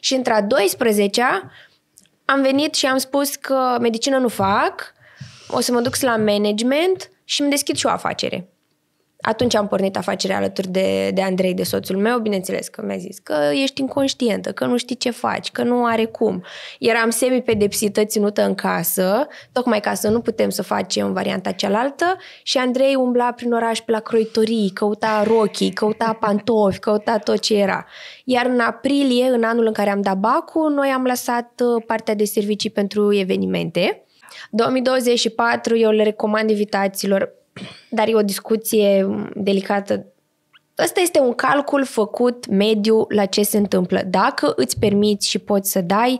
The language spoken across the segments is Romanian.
Și între a 12-a am venit și am spus că medicină nu fac, o să mă duc la management și îmi deschid și o afacere. Atunci am pornit afacerea alături de, de Andrei, de soțul meu, bineînțeles că mi-a zis că ești inconștientă, că nu știi ce faci, că nu are cum. Eram semi-pedepsită, ținută în casă, tocmai ca să nu putem să facem varianta cealaltă și Andrei umbla prin oraș pe la croitorii, căuta rochii, căuta pantofi, căuta tot ce era. Iar în aprilie, în anul în care am dat bacul, noi am lăsat uh, partea de servicii pentru evenimente. 2024 eu le recomand invitațiilor dar e o discuție delicată. Ăsta este un calcul făcut mediu la ce se întâmplă. Dacă îți permiți și poți să dai,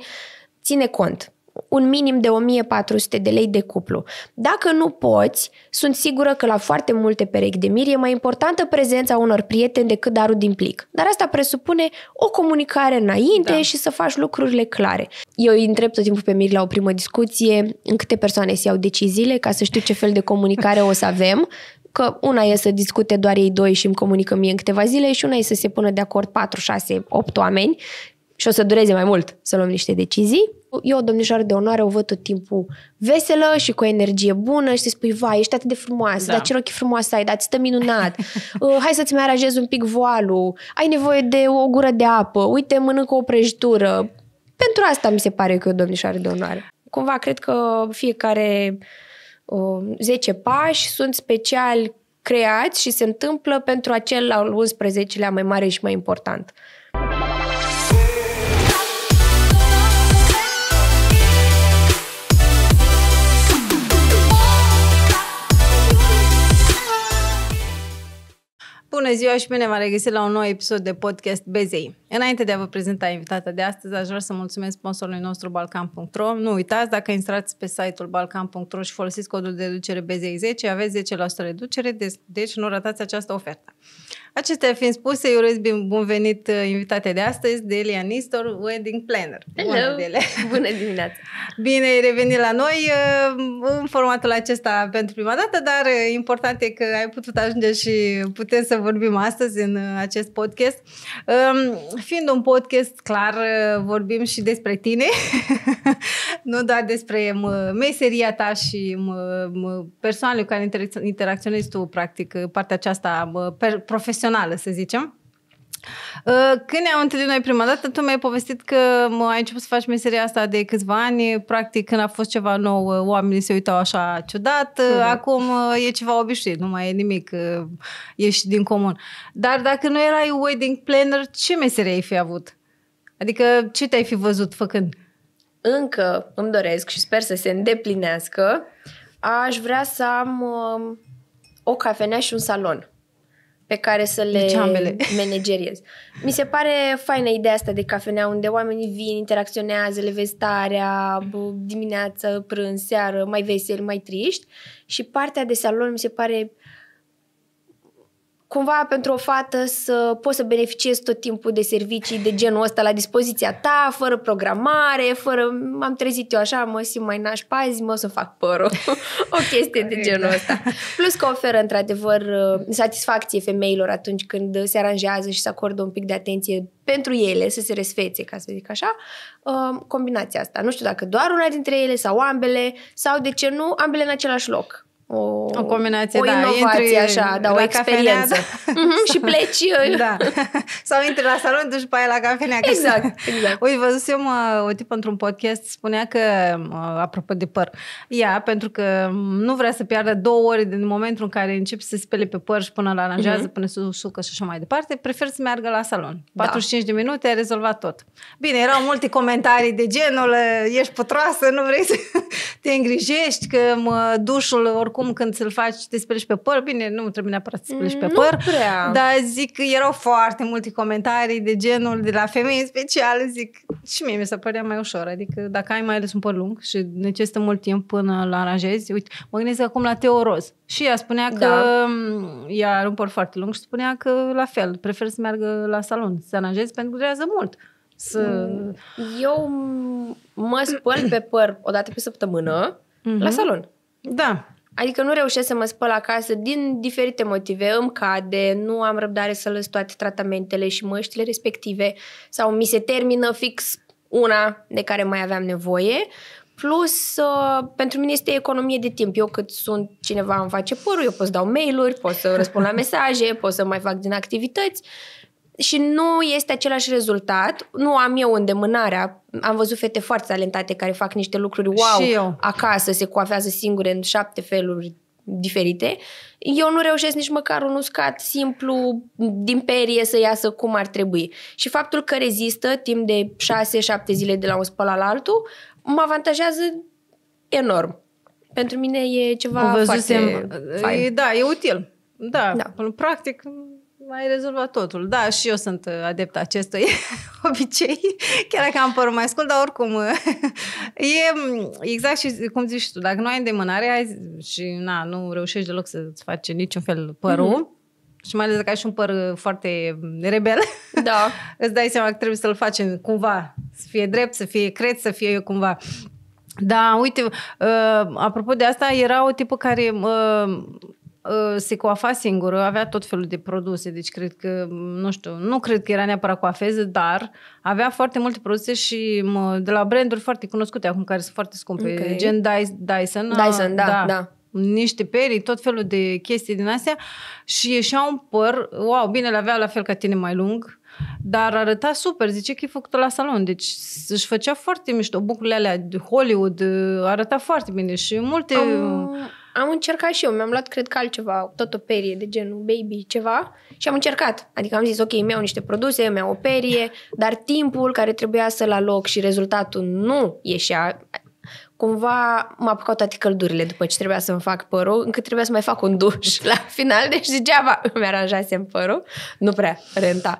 ține cont un minim de 1400 de lei de cuplu. Dacă nu poți, sunt sigură că la foarte multe perechi de miri e mai importantă prezența unor prieteni decât darul din plic. Dar asta presupune o comunicare înainte da. și să faci lucrurile clare. Eu îi întreb tot timpul pe miri la o primă discuție în câte persoane se iau deciziile ca să știu ce fel de comunicare o să avem că una e să discute doar ei doi și îmi comunică mie în câteva zile și una e să se pună de acord 4, 6, 8 oameni și o să dureze mai mult să luăm niște decizii eu domnișoară de onoare o văd tot timpul veselă și cu energie bună și te spui, vai, ești atât de frumoasă, da. dar ce rochi frumoasă ai, dar ți stă minunat, uh, hai să-ți mai aranjezi un pic voalul, ai nevoie de o gură de apă, uite, mănâncă o prăjitură. Pentru asta mi se pare că e o domnișoară de onoare. Cumva, cred că fiecare uh, 10 pași sunt speciali creați și se întâmplă pentru acel al 11-lea mai mare și mai important. Bună ziua și bine v-am regăsit la un nou episod de podcast Bezei. Înainte de a vă prezenta invitata de astăzi, aș vrea să mulțumesc sponsorului nostru balcan.ro. Nu uitați, dacă intrați pe site-ul balcan.ro și folosiți codul de reducere Bezei10, aveți 10% reducere, deci nu ratați această ofertă. Acestea fiind spuse, eu urez bun venit uh, invitate de astăzi, Delia Nistor, wedding planner. Hello! Bună, Delia. Bună dimineața! Bine ai revenit la noi uh, în formatul acesta pentru prima dată, dar uh, important e că ai putut ajunge și putem să vorbim astăzi în acest podcast. Um, fiind un podcast, clar, vorbim și despre tine, nu doar despre meseria ta și persoanele cu care interacționezi tu, practic, partea aceasta profesională profesională, să zicem. Ă, când ne-am întâlnit noi prima dată, tu mi-ai povestit că ai început să faci meseria asta de câțiva ani, practic când a fost ceva nou, ă, oamenii se uitau așa ciudat, uh-huh. acum e ceva obișnuit, nu mai e nimic, ieși din comun. Dar dacă nu erai wedding planner, ce meserie ai fi avut? Adică ce te-ai fi văzut făcând? Încă îmi doresc și sper să se îndeplinească, aș vrea să am o cafenea și un salon pe care să le deci manageriez. Mi se pare faină ideea asta de cafenea unde oamenii vin, interacționează, le vezi starea, dimineață, prânz, seară, mai veseli, mai triști și partea de salon mi se pare cumva pentru o fată să poți să beneficiezi tot timpul de servicii de genul ăsta la dispoziția ta, fără programare, fără m-am trezit eu așa, mă simt mai nașpa, pazi, mă o să fac părul. o chestie de genul da. ăsta. Plus că oferă într-adevăr uh, satisfacție femeilor atunci când se aranjează și se acordă un pic de atenție pentru ele, să se resfețe, ca să zic așa, um, combinația asta. Nu știu dacă doar una dintre ele sau ambele, sau de ce nu, ambele în același loc o, o combinație, o da, inovație intri așa, da, o experiență. Cafenea, da. Mm-hmm, și pleci. da. Sau intri la salon, duci pe aia la cafenea. Exact, că... exact. exact. Uite, văzusem o tipă într-un podcast, spunea că, apropo de păr, ea, pentru că nu vrea să piardă două ore din momentul în care începi să spele pe păr și până la aranjează, mm-hmm. până se usucă și așa mai departe, prefer să meargă la salon. 45 da. de minute, ai rezolvat tot. Bine, erau multe comentarii de genul, ești pătroasă, nu vrei să te îngrijești, că mă, dușul oricum acum când ți-l faci, te speli pe păr, bine, nu trebuie neapărat să te speli pe mm, păr, prea. dar zic că erau foarte multe comentarii de genul de la femei în special, zic, și mie mi se părea mai ușor, adică dacă ai mai ales un păr lung și necesită mult timp până îl aranjezi, uite, mă gândesc acum la Teo Roz și ea spunea că da. Mm, ea are un păr foarte lung și spunea că la fel, prefer să meargă la salon, să aranjezi pentru că durează mult. Să... Mm, eu mă spăl pe păr o dată pe săptămână mm-hmm. la mhm. salon. Da. Adică nu reușesc să mă spăl acasă din diferite motive. Îmi cade, nu am răbdare să lăs toate tratamentele și măștile respective sau mi se termină fix una de care mai aveam nevoie. Plus, uh, pentru mine este economie de timp. Eu cât sunt cineva îmi face părul, eu pot să dau mail-uri, pot să răspund la mesaje, pot să mai fac din activități și nu este același rezultat. Nu am eu îndemânarea. Am văzut fete foarte talentate care fac niște lucruri wow și eu. acasă, se coafează singure în șapte feluri diferite. Eu nu reușesc nici măcar un uscat simplu din perie să iasă cum ar trebui. Și faptul că rezistă timp de 6-7 zile de la un spăl la altul mă avantajează enorm. Pentru mine e ceva Văzusem, foarte fain. E, da, e util. Da, da. practic mai rezolvă totul. Da, și eu sunt uh, adept acestui obicei, chiar dacă am părul mai scurt, dar oricum uh, e exact și cum zici tu, dacă nu ai îndemânare ai, și na, nu reușești deloc să-ți faci niciun fel părul, mm-hmm. Și mai ales dacă ai și un păr uh, foarte rebel, da. îți dai seama că trebuie să-l faci cumva, să fie drept, să fie cred, să fie eu cumva. Da, uite, uh, apropo de asta, era o tipă care uh, Ă, se coafa singură, avea tot felul de produse, deci cred că, nu știu, nu cred că era neapărat coafeză, dar avea foarte multe produse și mă, de la branduri foarte cunoscute acum, care sunt foarte scumpe, okay. gen Dyson. Dyson, da, da. da niște perii, tot felul de chestii din astea și ieșea un păr, wow, bine, le avea la fel ca tine mai lung, dar arăta super, zice că e făcut la salon, deci își făcea foarte mișto, bucurile alea de Hollywood, ă, arăta foarte bine și multe... Um am încercat și eu, mi-am luat, cred că altceva, tot o perie de genul baby, ceva, și am încercat. Adică am zis, ok, îmi iau niște produse, îmi iau o perie, dar timpul care trebuia să-l aloc și rezultatul nu ieșea, cumva m-a apucat toate căldurile după ce trebuia să-mi fac părul, încât trebuia să mai fac un duș la final, deci degeaba îmi aranjasem părul. Nu prea renta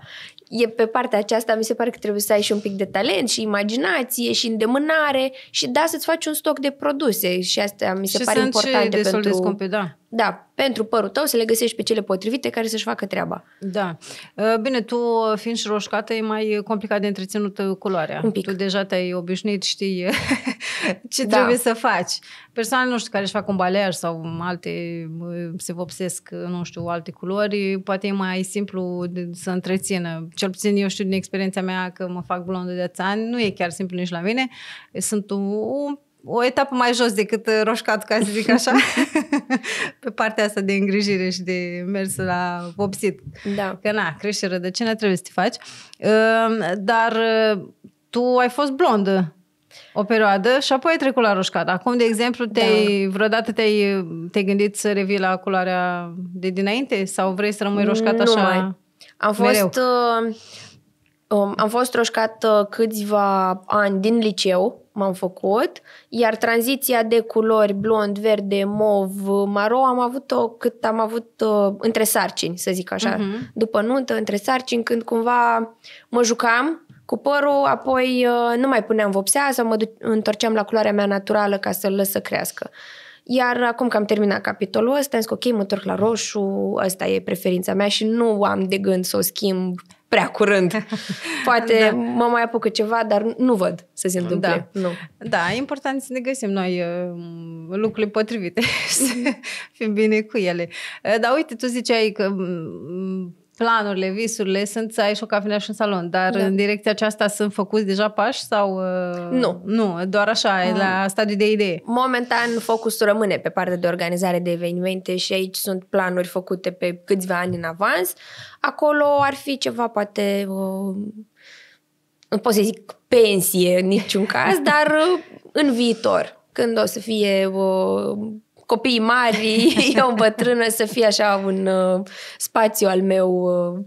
e pe partea aceasta, mi se pare că trebuie să ai și un pic de talent și imaginație și îndemânare și da, să-ți faci un stoc de produse și asta mi se și pare important pentru... de pentru da da, pentru părul tău să le găsești pe cele potrivite care să-și facă treaba. Da. Uh, bine, tu uh, fiind și roșcată, e mai uh, complicat de întreținut culoarea. Un pic. Tu deja te-ai obișnuit, știi ce da. trebuie să faci. Persoane, nu știu, care își fac un baleaj sau alte, se vopsesc, nu știu, alte culori, poate e mai simplu să întrețină. Cel puțin eu știu din experiența mea că mă fac blondă de ani. nu e chiar simplu nici la mine. Sunt un o etapă mai jos decât uh, roșcat, ca să zic așa, pe partea asta de îngrijire și de mers la vopsit. Da. Că na, crește rădăcina, trebuie să te faci. Ehm, dar uh, tu ai fost blondă o perioadă și apoi ai trecut la roșcat. Acum, de exemplu, te-ai, da. vreodată te-ai, te gândit să revii la culoarea de dinainte? Sau vrei să rămâi roșcat așa? Mai. Am fost... Uh, um, am fost roșcat uh, câțiva ani din liceu m-am făcut, iar tranziția de culori blond, verde, mov, maro am avut-o cât am avut uh, între sarcini, să zic așa, uh-huh. după nuntă, între sarcini, când cumva mă jucam cu părul, apoi uh, nu mai puneam vopsea sau mă du- întorceam la culoarea mea naturală ca să-l lăs să crească. Iar acum că am terminat capitolul ăsta, am zis că ok, mă întorc la roșu, asta e preferința mea și nu am de gând să o schimb prea curând. Poate da. mă mai apucă ceva, dar nu văd să se întâmple. Da, nu. da e important să ne găsim noi uh, lucrurile potrivite, să fim bine cu ele. Uh, dar uite, tu ziceai că mm, planurile, visurile sunt să ai și o cafenea și un salon, dar da. în direcția aceasta sunt făcuți deja pași sau... Uh, nu. Nu, doar așa, mm. la ah. stadiu de idee. Momentan focusul rămâne pe partea de organizare de evenimente și aici sunt planuri făcute pe câțiva ani în avans. Acolo ar fi ceva, poate... O... Uh, nu pot să zic pensie în niciun caz, dar uh, în viitor, când o să fie o copiii mari, eu bătrână, să fie așa un uh, spațiu al meu. Uh...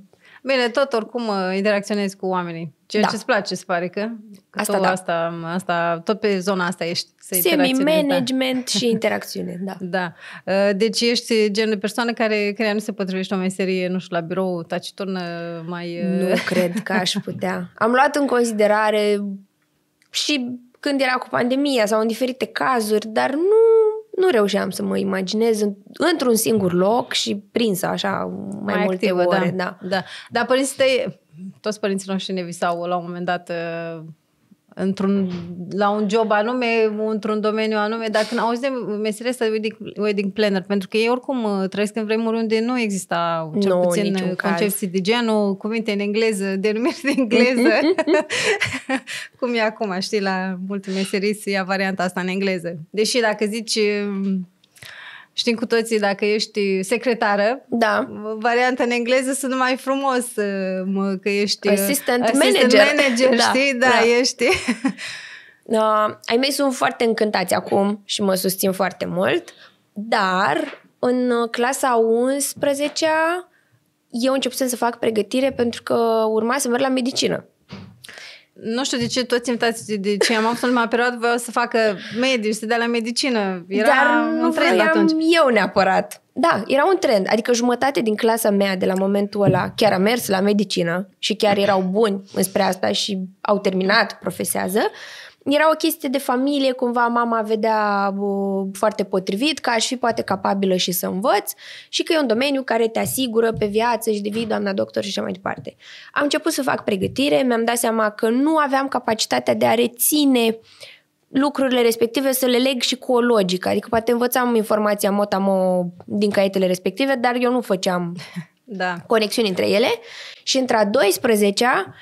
Bine, tot oricum uh, interacționezi cu oamenii. Ceea da. ce îți place, se pare că, că asta, tu, da. asta, asta, tot pe zona asta ești. Să Semi-management da. și interacțiune, da. da. Uh, deci ești genul de persoană care, care nu se potrivește o meserie, nu știu, la birou, taciturnă, mai... Uh, nu cred că aș putea. Am luat în considerare și când era cu pandemia sau în diferite cazuri, dar nu nu reușeam să mă imaginez într-un singur loc și prinsă așa mai, mai multe activă, da. ore. Da, da. da. Dar părinții tăi, toți părinții noștri ne visau la un moment dat uh, într-un, la un job anume, într-un domeniu anume, dar când auzi de meseria asta de wedding, wedding planner, pentru că ei oricum uh, trăiesc în vremuri unde nu exista cel no, puțin uh, concepții caz. de genul, cuvinte în engleză, denumiri de engleză, cum e acum, știi, la multe meserii se ia varianta asta în engleză. Deși dacă zici um, știm cu toții dacă ești secretară. Da. Varianta în engleză sunt mai frumos uh, că ești uh, assistant, assistant manager, manager da. știi? Da, da. ești. Uh, ai mei sunt foarte încântați acum și mă susțin foarte mult, dar în uh, clasa 11-a eu începusem să fac pregătire pentru că urma să merg la medicină nu știu de ce toți invitații de ce am avut în mai perioadă voiau să facă medici, să dea la medicină. Era Dar nu un trend atunci. eu neapărat. Da, era un trend. Adică jumătate din clasa mea de la momentul ăla chiar a mers la medicină și chiar erau buni înspre asta și au terminat, profesează. Era o chestie de familie, cumva mama vedea uh, foarte potrivit că aș fi poate capabilă și să învăț și că e un domeniu care te asigură pe viață și devii doamna doctor și așa mai departe. Am început să fac pregătire, mi-am dat seama că nu aveam capacitatea de a reține lucrurile respective să le leg și cu o logică. Adică poate învățam informația motamo din caietele respective, dar eu nu făceam da. conexiuni între ele. Și între a 12-a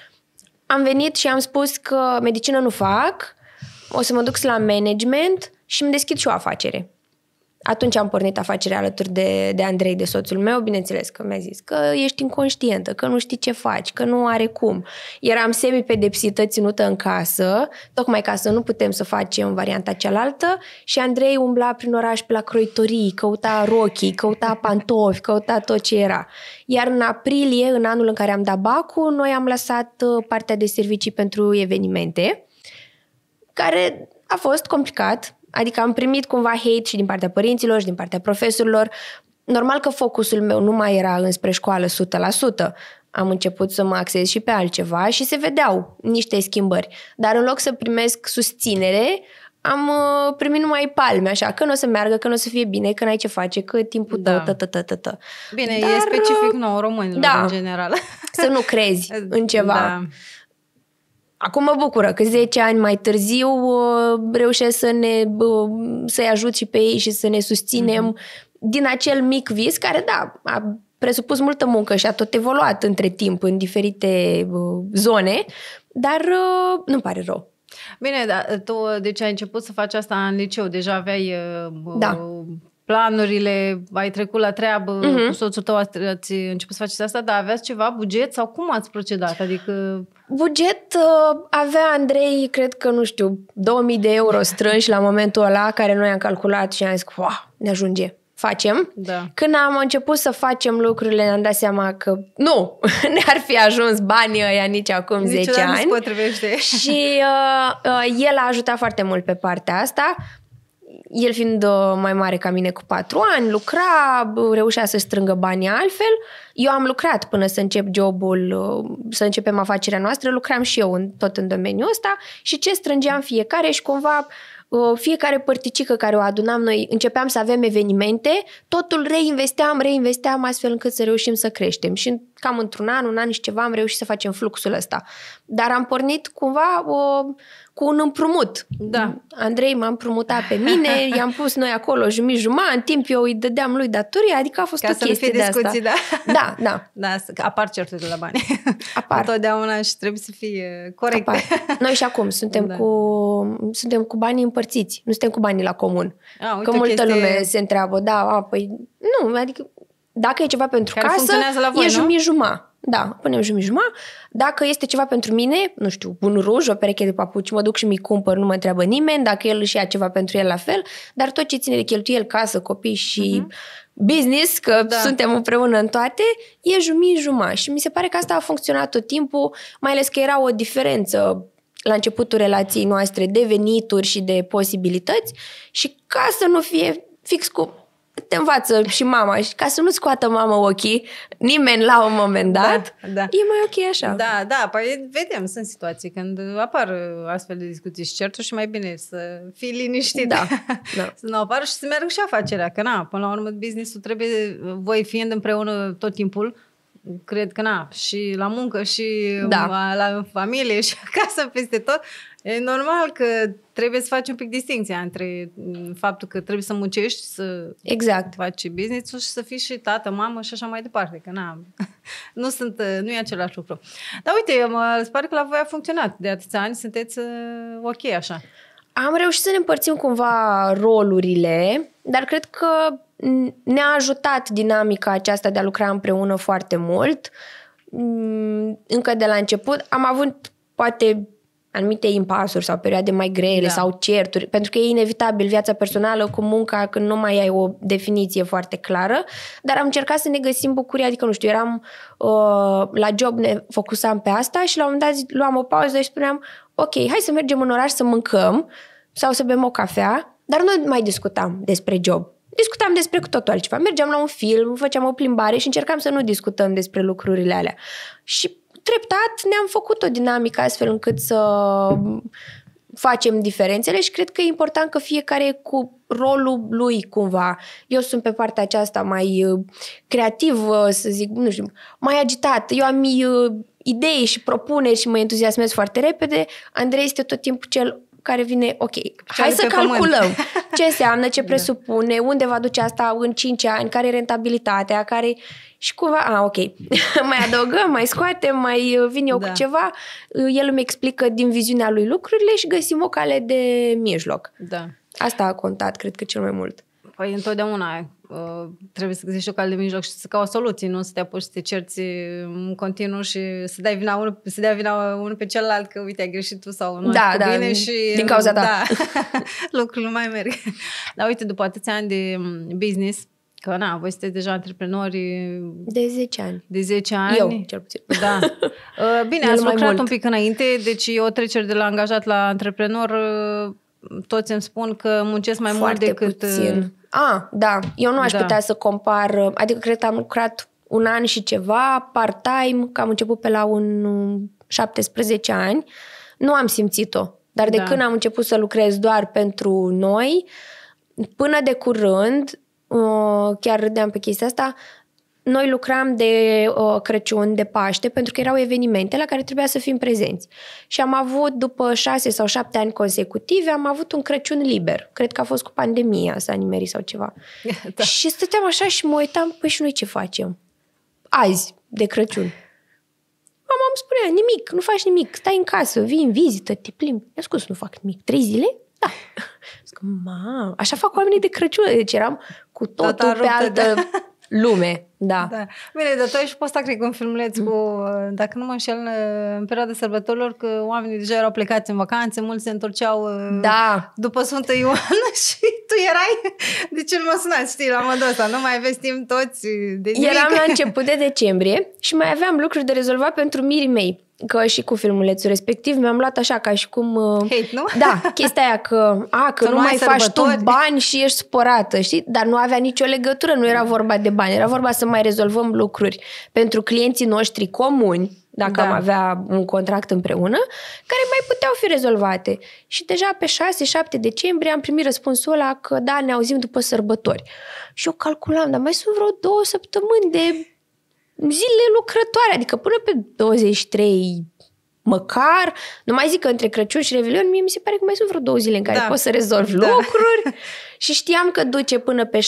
am venit și am spus că medicină nu fac, o să mă duc la management și îmi deschid și o afacere. Atunci am pornit afacerea alături de, de Andrei, de soțul meu, bineînțeles că mi-a zis că ești inconștientă, că nu știi ce faci, că nu are cum. Eram semi-pedepsită, ținută în casă, tocmai ca să nu putem să facem varianta cealaltă și Andrei umbla prin oraș pe la croitorii, căuta rochii, căuta pantofi, căuta tot ce era. Iar în aprilie, în anul în care am dat bacul, noi am lăsat uh, partea de servicii pentru evenimente, care a fost complicat, Adică am primit cumva hate și din partea părinților și din partea profesorilor. Normal că focusul meu nu mai era înspre școală 100%. Am început să mă axez și pe altceva și se vedeau niște schimbări. Dar în loc să primesc susținere, am uh, primit numai palme, așa, că nu o să meargă, că nu o să fie bine, că n-ai ce face, că timpul tău, da. tă, tă, tă, tă. Bine, Dar, e specific uh, nou românilor da, în general. Să nu crezi în ceva. Da. Acum mă bucură că 10 ani mai târziu uh, reușesc să ne, uh, să-i ajut și pe ei și să ne susținem mm-hmm. din acel mic vis care, da, a presupus multă muncă și a tot evoluat între timp în diferite uh, zone, dar nu pare rău. Bine, dar tu deci ai început să faci asta în liceu, deja aveai da. planurile, ai trecut la treabă uh-huh. cu soțul tău, ați început să faceți asta, dar aveați ceva buget sau cum ați procedat? Adică Buget uh, avea Andrei, cred că, nu știu, 2000 de euro strânși la momentul ăla, care noi am calculat și am zis, wow, ne ajunge, facem. Da. Când am început să facem lucrurile, ne-am dat seama că nu, ne-ar fi ajuns banii ăia nici acum Niciodată 10 ani. Nu potrivește. Și uh, uh, el a ajutat foarte mult pe partea asta el fiind uh, mai mare ca mine cu patru ani, lucra, reușea să strângă banii altfel. Eu am lucrat până să încep jobul, uh, să începem afacerea noastră, lucram și eu în, tot în domeniul ăsta și ce strângeam fiecare și cumva uh, fiecare părticică care o adunam noi, începeam să avem evenimente, totul reinvesteam, reinvesteam astfel încât să reușim să creștem. Și cam într-un an, un an și ceva am reușit să facem fluxul ăsta. Dar am pornit cumva o, cu un împrumut. Da. Andrei m-a împrumutat pe mine, i-am pus noi acolo jumătate, în timp eu îi dădeam lui datorii, adică a fost Ca o chestie de discuții, asta. Da, da. da. da apar certuri la bani. Apar. Întotdeauna și trebuie să fie corect. Apar. Noi și acum suntem, da. cu, suntem cu banii împărțiți, nu suntem cu banii la comun. A, ah, uite, Că multă chestie... lume se întreabă, da, a, păi nu, adică dacă e ceva pentru Care casă, la voi, e jumătate. Da, punem jumătate. Dacă este ceva pentru mine, nu știu, un ruj, o pereche de papuci, mă duc și mi i cumpăr, nu mă întreabă nimeni, dacă el își ia ceva pentru el la fel, dar tot ce ține de cheltuiel, casă, copii și uh-huh. business, că da. suntem împreună în toate, e jumii jumătate. Și mi se pare că asta a funcționat tot timpul, mai ales că era o diferență la începutul relației noastre de venituri și de posibilități și ca să nu fie fix cu te învață și mama și ca să nu scoată mama ochii, nimeni la un moment da, dat, da, da. e mai ok așa. Da, da, păi vedem, sunt situații când apar astfel de discuții și certuri și mai bine să fii liniștit, da, da. să nu apar și să merg și afacerea, că na, până la urmă business-ul trebuie, voi fiind împreună tot timpul, cred că na, și la muncă și da. la familie și acasă, peste tot, E normal că trebuie să faci un pic distinția între mm, faptul că trebuie să muncești, să exact. faci business și să fii și tată, mamă și așa mai departe, că na, nu, sunt, uh, nu e același lucru. Dar uite, mă pare că la voi a funcționat de atâția ani, sunteți uh, ok așa. Am reușit să ne împărțim cumva rolurile, dar cred că ne-a ajutat dinamica aceasta de a lucra împreună foarte mult. Mm, încă de la început am avut poate anumite impasuri sau perioade mai grele da. sau certuri, pentru că e inevitabil viața personală cu munca când nu mai ai o definiție foarte clară, dar am încercat să ne găsim bucuria, adică nu știu, eram uh, la job, ne focusam pe asta și la un moment dat luam o pauză și spuneam, ok, hai să mergem în oraș să mâncăm sau să bem o cafea, dar nu mai discutam despre job. Discutam despre cu totul altceva. Mergeam la un film, făceam o plimbare și încercam să nu discutăm despre lucrurile alea. Și treptat ne-am făcut o dinamică astfel încât să facem diferențele și cred că e important că fiecare e cu rolul lui cumva. Eu sunt pe partea aceasta mai uh, creativ, uh, să zic, nu știu, mai agitat. Eu am uh, idei și propuneri și mă entuziasmez foarte repede. Andrei este tot timpul cel care vine, ok, hai să calculăm pământ. ce înseamnă, ce da. presupune, unde va duce asta în 5 ani, care e rentabilitatea, care și cumva, a, ok, mai adăugăm, mai scoatem, mai uh, vin eu da. cu ceva, uh, el îmi explică din viziunea lui lucrurile și găsim o cale de mijloc. Da. Asta a contat, cred că, cel mai mult. Păi întotdeauna uh, trebuie să găsești o cale de mijloc și să cauți soluții, nu să te apuci să te cerți în continuu și să dai vina unul, să dai vina unul pe celălalt că uite ai greșit tu sau nu da, da, bine și din cauza ta. Da, lucrul nu mai merg. Dar uite, după atâția ani de mm, business, că na, voi sunteți deja antreprenori de 10 ani. De 10 ani. Eu, cel puțin. Da. Uh, bine, El ați lucrat mult. un pic înainte, deci o trecere de la angajat la antreprenor uh, toți îmi spun că muncesc mai Foarte mult decât... Puțin. Uh, A, ah, da, eu nu aș da. putea să compar, uh, adică cred că am lucrat un an și ceva, part-time, că am început pe la un 17 um, ani, nu am simțit-o. Dar de da. când am început să lucrez doar pentru noi, până de curând, uh, chiar râdeam pe chestia asta, noi lucram de uh, Crăciun, de Paște, pentru că erau evenimente la care trebuia să fim prezenți. Și am avut, după șase sau șapte ani consecutive, am avut un Crăciun liber. Cred că a fost cu pandemia s-a nimerit sau ceva. da. Și stăteam așa și mă uitam, păi și noi ce facem? Azi, de Crăciun. Mama îmi spunea, nimic, nu faci nimic, stai în casă, vii în vizită, te plimbi. i a spus, nu fac nimic. Trei zile? Da. Zic, mamă. așa fac oamenii de Crăciun. Deci eram cu totul pe altă de... Da. lume, da. da. Bine, dar tu ai și postat, cred că, un filmuleț mm. cu, dacă nu mă înșel, în perioada sărbătorilor, că oamenii deja erau plecați în vacanțe, mulți se întorceau uh, da. după Sfântă Ioană și tu erai, de ce nu mă sunați, știi, la modul ăsta, nu mai aveți timp toți de nimic. Eram la început de decembrie și mai aveam lucruri de rezolvat pentru mirii mei că și cu filmulețul respectiv mi-am luat așa ca și cum... Uh, Hate, nu? Da, chestia aia că, a, că, că nu, nu mai faci tu bani și ești supărată, știi? Dar nu avea nicio legătură, nu era vorba de bani, era vorba să mai rezolvăm lucruri pentru clienții noștri comuni, dacă da. am avea un contract împreună, care mai puteau fi rezolvate. Și deja pe 6-7 decembrie am primit răspunsul ăla că da, ne auzim după sărbători. Și eu calculam, dar mai sunt vreo două săptămâni de zile lucrătoare, adică până pe 23 măcar, nu mai zic că între Crăciun și Revelion, mie mi se pare că mai sunt vreo două zile în care da. poți să rezolvi da. lucruri și știam că duce până pe 7-8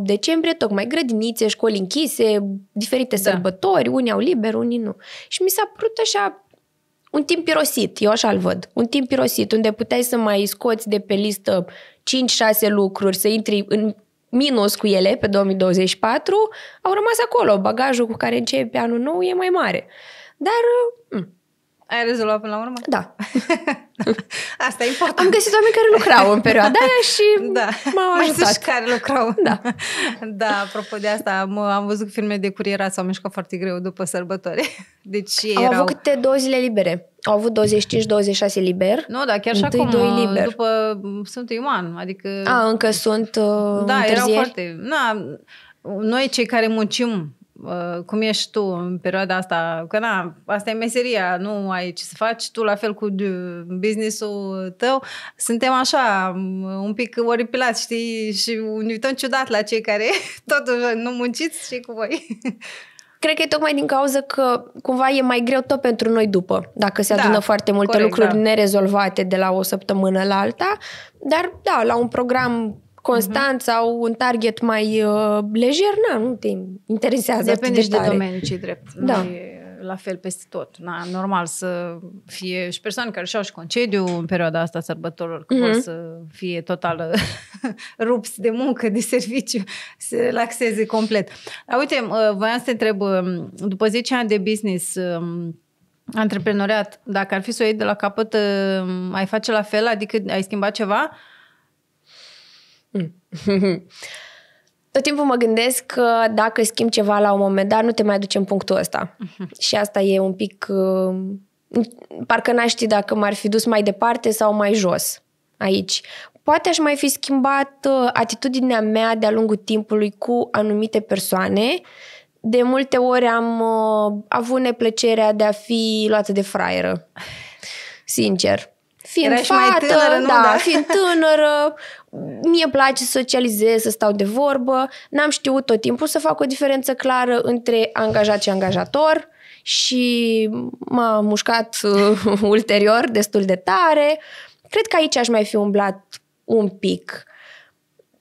decembrie, tocmai grădinițe, școli închise, diferite da. sărbători, unii au liber, unii nu. Și mi s-a părut așa un timp pirosit, eu așa-l văd, un timp pirosit, unde puteai să mai scoți de pe listă 5-6 lucruri, să intri în minus cu ele pe 2024, au rămas acolo. Bagajul cu care începe anul nou e mai mare. Dar mm, ai rezolvat până la urmă? Da. Asta e important. Am găsit oameni care lucrau în perioada aia și da. m-au ajutat. Mai care lucrau. Da. da, apropo de asta, am, am văzut filme de curierat s-au mișcat foarte greu după sărbători. Deci ei Au erau... avut câte două zile libere. Au avut 25-26 liber. Nu, da, chiar și acum, doi liber. după sunt Ioan, adică... A, încă sunt uh, Da, întârzieri. erau foarte... Na, noi cei care muncim Uh, cum ești tu în perioada asta, că na, asta e meseria, nu ai ce să faci, tu la fel cu uh, business-ul tău, suntem așa um, un pic oripilați, știi, și ne uităm ciudat la cei care totuși nu munciți și cu voi. Cred că e tocmai din cauza că cumva e mai greu tot pentru noi după, dacă se da, adună da, foarte multe corect, lucruri da. nerezolvate de la o săptămână la alta, dar da, la un program constant uh-huh. sau un target mai uh, lejer, na, nu te interesează Depinde atât de tare. de domeniu ce drept. Da. Noi, la fel peste tot. Na, normal să fie și persoane care și-au și concediu în perioada asta sărbătorilor, că mm-hmm. vor mhm. să fie total uh, rupți de muncă, de serviciu, să relaxeze complet. A uite, uh, voiam să te întreb, um, după 10 ani de business, um, antreprenoriat, dacă ar fi să o iei de la capăt, uh, ai face la fel? Adică ai schimbat ceva? Tot timpul mă gândesc că dacă schimb ceva la un moment dat, nu te mai duce în punctul ăsta. Uh-huh. Și asta e un pic... Uh, parcă n-aș ști dacă m-ar fi dus mai departe sau mai jos aici. Poate aș mai fi schimbat uh, atitudinea mea de-a lungul timpului cu anumite persoane. De multe ori am uh, avut neplăcerea de a fi luată de fraieră. Sincer. Fiind Erai fată, mai tânără, nu, da, da, fiind tânără, mie îmi place să socializez, să stau de vorbă, n-am știut tot timpul să fac o diferență clară între angajat și angajator și m-a mușcat uh, ulterior destul de tare. Cred că aici aș mai fi umblat un pic.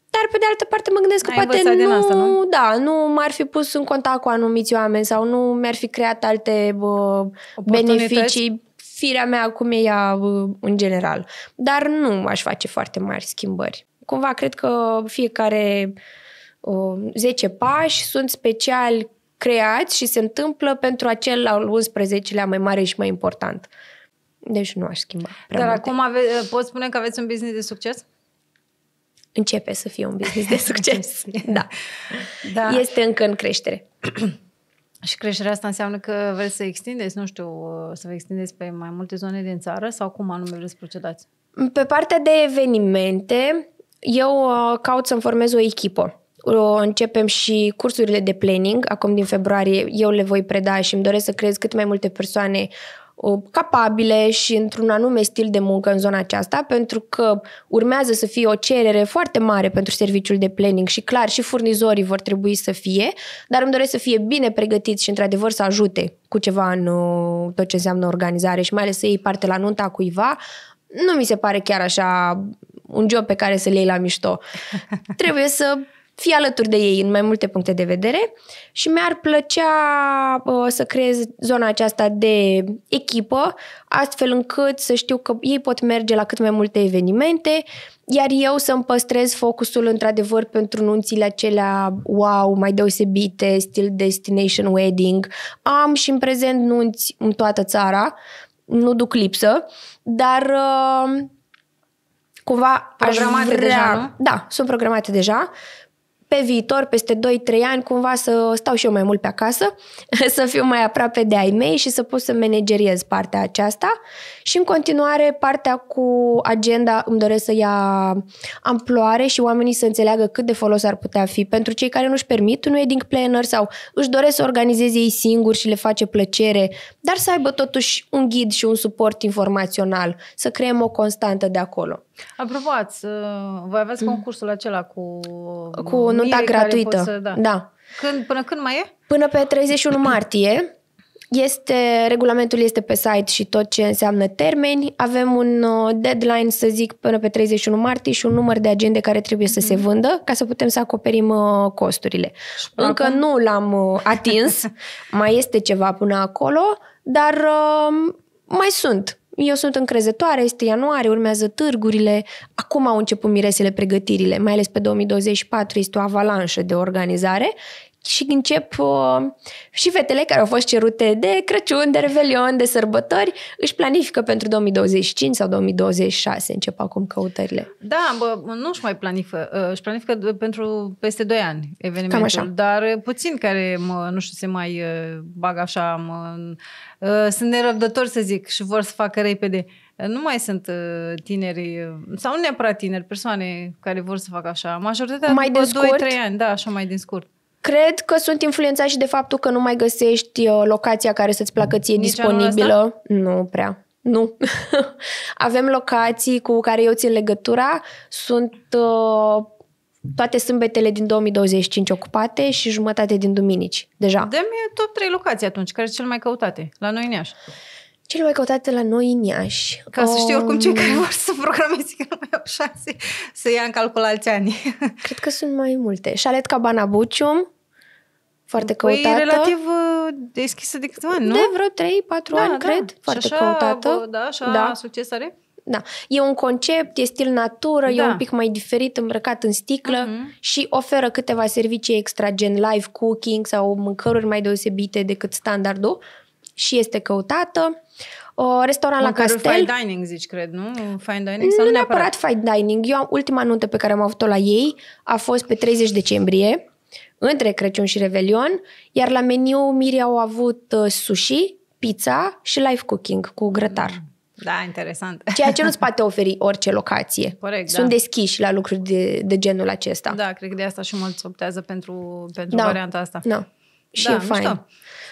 Dar pe de altă parte mă gândesc Ai poate nu, asta, nu, da, nu m-ar fi pus în contact cu anumiți oameni sau nu mi-ar fi creat alte uh, beneficii firea mea cum e ea uh, în general. Dar nu aș face foarte mari schimbări. Cumva cred că fiecare uh, 10 pași sunt special creați și se întâmplă pentru acel al 11-lea mai mare și mai important. Deci nu aș schimba. Prea Dar multe. acum ave- poți spune că aveți un business de succes? Începe să fie un business de succes. da. da. Este încă în creștere. Și creșterea asta înseamnă că vreți să extindeți, nu știu, să vă extindeți pe mai multe zone din țară sau cum anume vreți să procedați? Pe partea de evenimente, eu uh, caut să-mi formez o echipă. O începem și cursurile de planning, acum din februarie eu le voi preda și îmi doresc să creez cât mai multe persoane capabile și într-un anume stil de muncă în zona aceasta, pentru că urmează să fie o cerere foarte mare pentru serviciul de planning și clar și furnizorii vor trebui să fie, dar îmi doresc să fie bine pregătiți și într-adevăr să ajute cu ceva în uh, tot ce înseamnă organizare și mai ales să iei parte la nunta cuiva, nu mi se pare chiar așa un job pe care să-l iei la mișto. Trebuie să fi alături de ei în mai multe puncte de vedere și mi-ar plăcea uh, să creez zona aceasta de echipă, astfel încât să știu că ei pot merge la cât mai multe evenimente, iar eu să-mi păstrez focusul într-adevăr pentru nunțile acelea wow, mai deosebite, stil destination wedding. Am și în prezent nunți în toată țara, nu duc lipsă, dar uh, cumva programate aș vrea... deja, nu? Da, sunt programate deja. Uh, pe viitor, peste 2-3 ani, cumva să stau și eu mai mult pe acasă, să fiu mai aproape de ai mei și să pot să manageriez partea aceasta. Și în continuare, partea cu agenda îmi doresc să ia amploare și oamenii să înțeleagă cât de folos ar putea fi. Pentru cei care nu-și permit un wedding planner sau își doresc să organizeze ei singuri și le face plăcere, dar să aibă totuși un ghid și un suport informațional, să creăm o constantă de acolo. Apropo, ați, uh, voi aveți mm. concursul acela cu... Cu mm, nota gratuită. Să, da. da. Când, până când mai e? Până pe 31 martie. Este, regulamentul este pe site și tot ce înseamnă termeni. Avem un uh, deadline, să zic, până pe 31 martie și un număr de agende care trebuie să mm-hmm. se vândă ca să putem să acoperim uh, costurile. Și Încă acum? nu l-am atins, mai este ceva până acolo, dar mai sunt eu sunt încrezătoare, este ianuarie, urmează târgurile, acum au început miresele pregătirile, mai ales pe 2024 este o avalanșă de organizare și încep uh, și fetele care au fost cerute de Crăciun, de Revelion, de sărbători, își planifică pentru 2025 sau 2026, încep acum căutările. Da, bă, nu își mai planifică, uh, își planifică pentru peste 2 ani evenimentul, Cam așa. dar uh, puțin care, mă, nu știu, se mai bag așa, mă, sunt nerăbdători să zic și vor să facă repede nu mai sunt tineri, sau nu neapărat tineri, persoane care vor să facă așa. Majoritatea mai după 2-3 ani, da, așa mai din scurt. Cred că sunt influențați și de faptul că nu mai găsești uh, locația care să-ți placă ție Nici disponibilă. Nu prea. Nu. Avem locații cu care eu țin legătura. Sunt uh, toate sâmbetele din 2025 ocupate și jumătate din duminici, deja. Dă-mi top 3 locații atunci, care sunt cele mai căutate la noi neaș cele mai căutate la noi în Iași. Ca să știu oricum cei care um, vor să programeze că nu mai au șanse să ia în calcul alți ani. Cred că sunt mai multe. Cabana Banabucium, foarte păi căutată. relativ uh, deschisă de câțiva ani, nu? De vreo 3-4 da, ani, da. cred. Foarte așa, căutată. Da, așa da. succes are. Da. E un concept, e stil natură, da. e un pic mai diferit, îmbrăcat în sticlă uh-huh. și oferă câteva servicii extra, gen live cooking sau mâncăruri mai deosebite decât standardul și este căutată o restaurant Măcar la castel. fine dining, zici, cred, nu? Fine dining sau nu, neapărat, neapărat fine dining. Eu, ultima nuntă pe care am avut-o la ei a fost pe 30 decembrie, între Crăciun și Revelion, iar la meniu Miri au avut uh, sushi, pizza și live cooking cu grătar. Mm. Da, interesant. Ceea ce nu-ți poate oferi orice locație. Corect, Sunt da. deschiși la lucruri de, de genul acesta. Da, cred că de asta și mulți optează pentru, pentru da. varianta asta. Da, și da, e fain.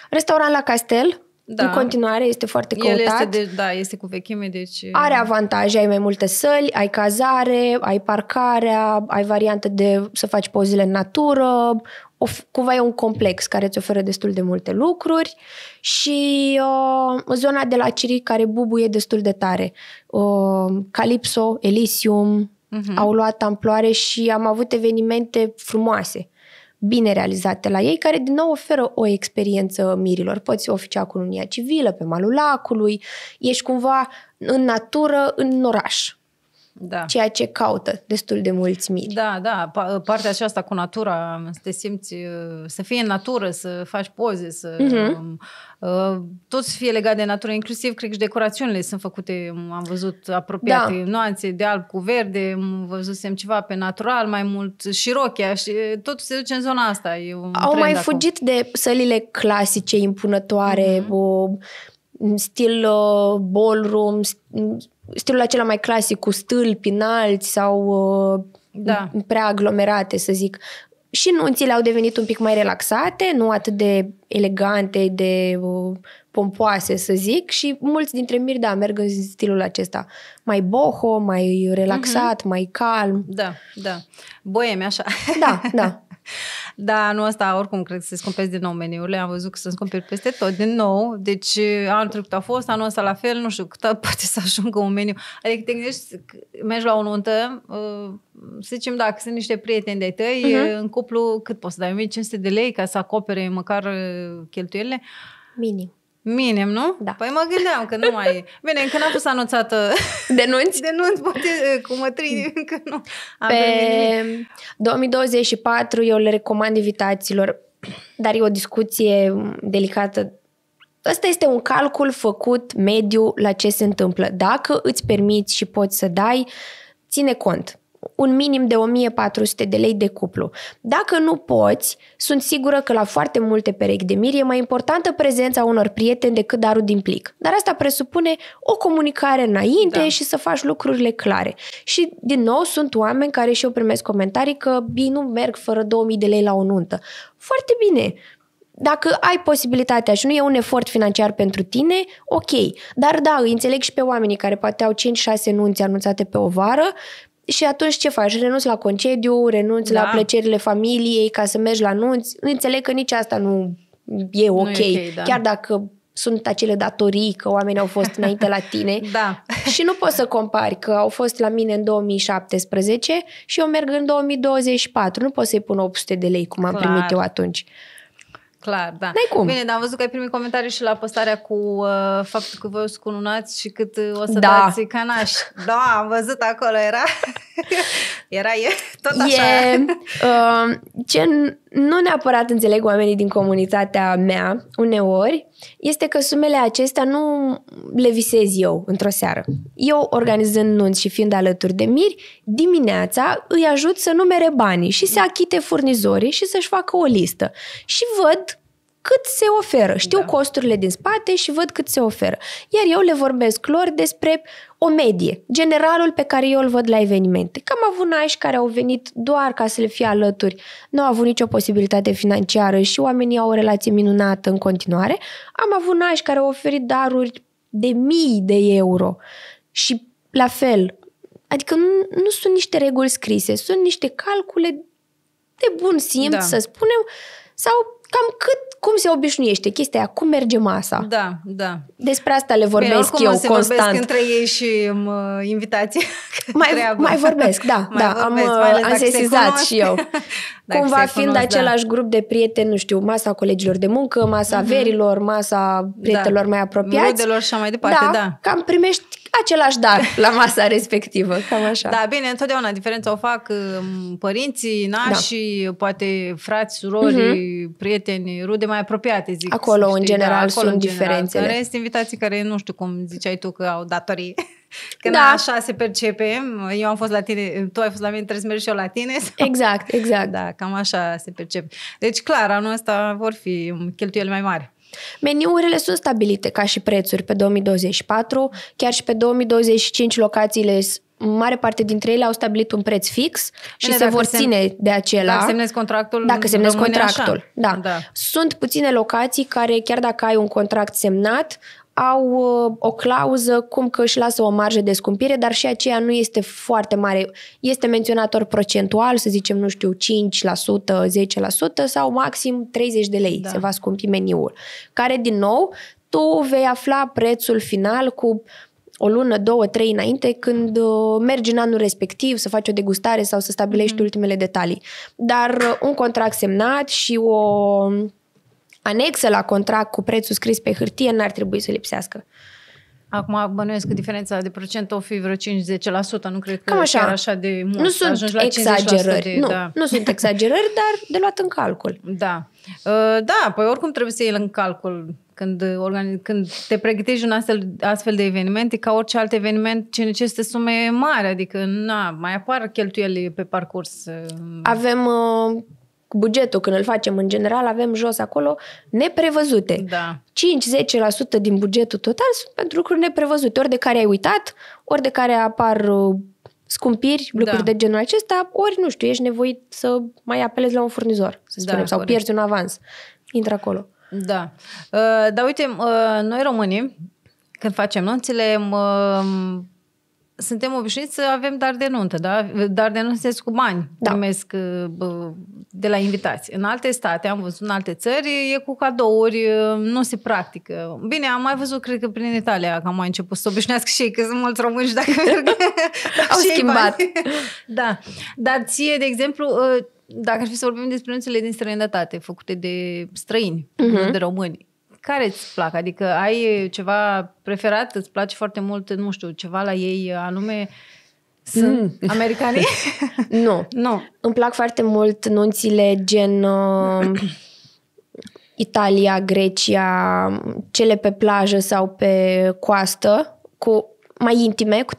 Restaurant la Castel, da. în continuare este foarte căutat. El este de, da, este cu vechime, deci... Uh, Are avantaje, ai mai multe săli, ai cazare, ai parcarea, ai variante de să faci pozile în natură, o, cumva e un complex care îți oferă destul de multe lucruri și uh, zona de la Ciri care bubuie destul de tare. Uh, Calypso, Elysium, uh-huh. Mhm. au luat amploare și am avut evenimente frumoase bine realizate la ei, care din nou oferă o experiență mirilor. Poți oficia cu unia civilă, pe malul lacului, ești cumva în natură, în oraș da. ceea ce caută destul de mulți mici. Da, da, partea aceasta cu natura, să te simți, uh, să fie în natură, să faci poze, să... Uh-huh. Tot să fie legat de natură, inclusiv, cred că și decorațiunile sunt făcute, um, am văzut, apropiate, da. nuanțe de alb cu verde, am um, văzut ceva pe natural mai mult, și rochea, și uh, tot se duce în zona asta. E un Au mai acum. fugit de sălile clasice, impunătoare, mhm. uh-huh. o, stil uh, ballroom, stilul acela mai clasic cu stâlpi înalți sau uh, da. prea aglomerate, să zic. Și nunțile au devenit un pic mai relaxate, nu atât de elegante, de uh, pompoase, să zic, și mulți dintre miri, da, merg în stilul acesta. Mai boho, mai relaxat, uh-huh. mai calm. Da, da. Boemi, așa. Da, da. Da, nu asta. oricum cred că se scumpesc din nou meniurile. Am văzut că se scumpiri peste tot din nou. Deci anul trecut a fost, anul ăsta la fel, nu știu, cât poate să ajungă un meniu. Adică te gândești, mergi la o nuntă, uh, să zicem, dacă sunt niște prieteni de tăi, uh-huh. în cuplu, cât poți să dai? 1500 de lei ca să acopere măcar uh, cheltuielile? Minim. Minim, nu? Da. Păi mă gândeam că nu mai e. Bine, încă n-a fost anunțată... Denunți? Denunți, poate cu mătrini, încă nu. Am Pe 2024 eu le recomand invitațiilor, dar e o discuție delicată. Ăsta este un calcul făcut mediu la ce se întâmplă. Dacă îți permiți și poți să dai, ține cont un minim de 1400 de lei de cuplu. Dacă nu poți, sunt sigură că la foarte multe perechi de miri e mai importantă prezența unor prieteni decât darul din plic. Dar asta presupune o comunicare înainte da. și să faci lucrurile clare. Și din nou sunt oameni care și eu primesc comentarii că bine nu merg fără 2000 de lei la o nuntă. Foarte bine, dacă ai posibilitatea și nu e un efort financiar pentru tine, ok. Dar da, îi înțeleg și pe oamenii care poate au 5-6 nunți anunțate pe o vară și atunci ce faci? Renunți la concediu, renunți da. la plăcerile familiei ca să mergi la nunți. Înțeleg că nici asta nu e ok. Nu e okay da. Chiar dacă sunt acele datorii că oamenii au fost înainte la tine. da. Și nu poți să compari că au fost la mine în 2017 și eu merg în 2024. Nu pot să-i pun 800 de lei cum am Clar. primit eu atunci. Clar, da. N-ai cum. Bine, dar am văzut că ai primit comentarii și la postarea cu uh, faptul că voi o și cât uh, o să da. dați canaș. Da, am văzut acolo, era... era e tot așa. E, uh, ce nu neapărat înțeleg oamenii din comunitatea mea, uneori, este că sumele acestea nu le visez eu într-o seară. Eu, organizând nunți și fiind alături de miri, dimineața îi ajut să numere banii și să achite furnizorii și să-și facă o listă. Și văd cât se oferă. Știu da. costurile din spate și văd cât se oferă. Iar eu le vorbesc lor despre o medie, generalul pe care eu îl văd la evenimente. Că am avut naiși care au venit doar ca să le fie alături, nu au avut nicio posibilitate financiară și oamenii au o relație minunată în continuare. Am avut naiși care au oferit daruri de mii de euro și la fel. Adică nu, nu sunt niște reguli scrise, sunt niște calcule de bun simț, da. să spunem, sau cam cât cum se obișnuiește chestia aia, cum merge masa. Da, da. Despre asta le vorbesc Bine, eu se constant. vorbesc între ei și mă, um, invitații. Mai, mai vorbesc, da, mai da, vorbesc, uh, am, am sesizat și eu. Cumva fiind da. același grup de prieteni, nu știu, masa colegilor de muncă, masa uh-huh. Mhm. verilor, masa prietenilor da. mai apropiați. Rudelor și mai departe, da. da. Cam primești același dar la masa respectivă, cam așa. Da, bine, întotdeauna diferența o fac um, părinții, nașii, da. poate frați, surori, uh-huh. prieteni, rude mai apropiate, zic. Acolo, știi, în general, da, acolo, sunt în general, diferențele. În rest, invitații care, nu știu cum ziceai tu, că au datorii. Că da. așa se percepe. Eu am fost la tine, tu ai fost la mine, trebuie să mergi și eu la tine. Sau? Exact, exact. Da, cam așa se percepe. Deci, clar, anul ăsta vor fi cheltuieli mai mari. Meniurile sunt stabilite ca și prețuri pe 2024, chiar și pe 2025 locațiile mare parte dintre ele au stabilit un preț fix și Bine, se vor sem- ține de acela. Dacă semnezi contractul, dacă semnezi contractul. Așa. Da. da. Sunt puține locații care, chiar dacă ai un contract semnat, au uh, o clauză cum că își lasă o marjă de scumpire, dar și aceea nu este foarte mare. Este menționat ori procentual, să zicem, nu știu, 5%, 10% sau maxim 30 de lei da. se va scumpi meniul, care din nou tu vei afla prețul final cu o lună, două, trei înainte, când uh, mergi în anul respectiv să faci o degustare sau să stabilești mm-hmm. ultimele detalii. Dar uh, un contract semnat și o anexă la contract cu prețul scris pe hârtie n-ar trebui să lipsească. Acum bănuiesc că diferența de procent o fi vreo 5-10%, nu cred că Cam așa. chiar așa de mult. Nu sunt la exagerări, de, nu, da. nu sunt exagerări, dar de luat în calcul. Da, uh, da, păi oricum trebuie să iei în calcul când, organiz, când te pregătești un astfel, astfel de eveniment, e ca orice alt eveniment ce necesită sume mari, adică na, mai apar cheltuieli pe parcurs. Uh. Avem uh, cu bugetul când îl facem în general, avem jos acolo neprevăzute. Da. 5-10% din bugetul total sunt pentru lucruri neprevăzute, ori de care ai uitat, ori de care apar uh, scumpiri, da. lucruri da. de genul acesta, ori, nu știu, ești nevoit să mai apelezi la un furnizor, să da, spunem, da, sau corect. pierzi un avans. Intră acolo. Da. Uh, dar uite, uh, noi românii, când facem nunțile, uh, suntem obișnuiți să avem dar de nuntă, da? Dar de nuntă cu bani, da. primesc uh, de la invitați. În alte state, am văzut în alte țări, e cu cadouri, uh, nu se practică. Bine, am mai văzut, cred că prin Italia, că am mai început să obișnuiască și ei, că sunt mulți români și dacă merg, au schimbat. da. Dar ție, de exemplu, uh, dacă ar fi să vorbim despre nunțele din străinătate, făcute de străini, uh-huh. nu mhm. de români, care îți plac? Adică ai ceva preferat? Îți place foarte mult, nu știu, ceva la ei anume? Sunt mm. americani? nu. nu. Îmi plac foarte mult nunțile gen uh, Italia, Grecia, cele pe plajă sau pe coastă, cu mai intime, cu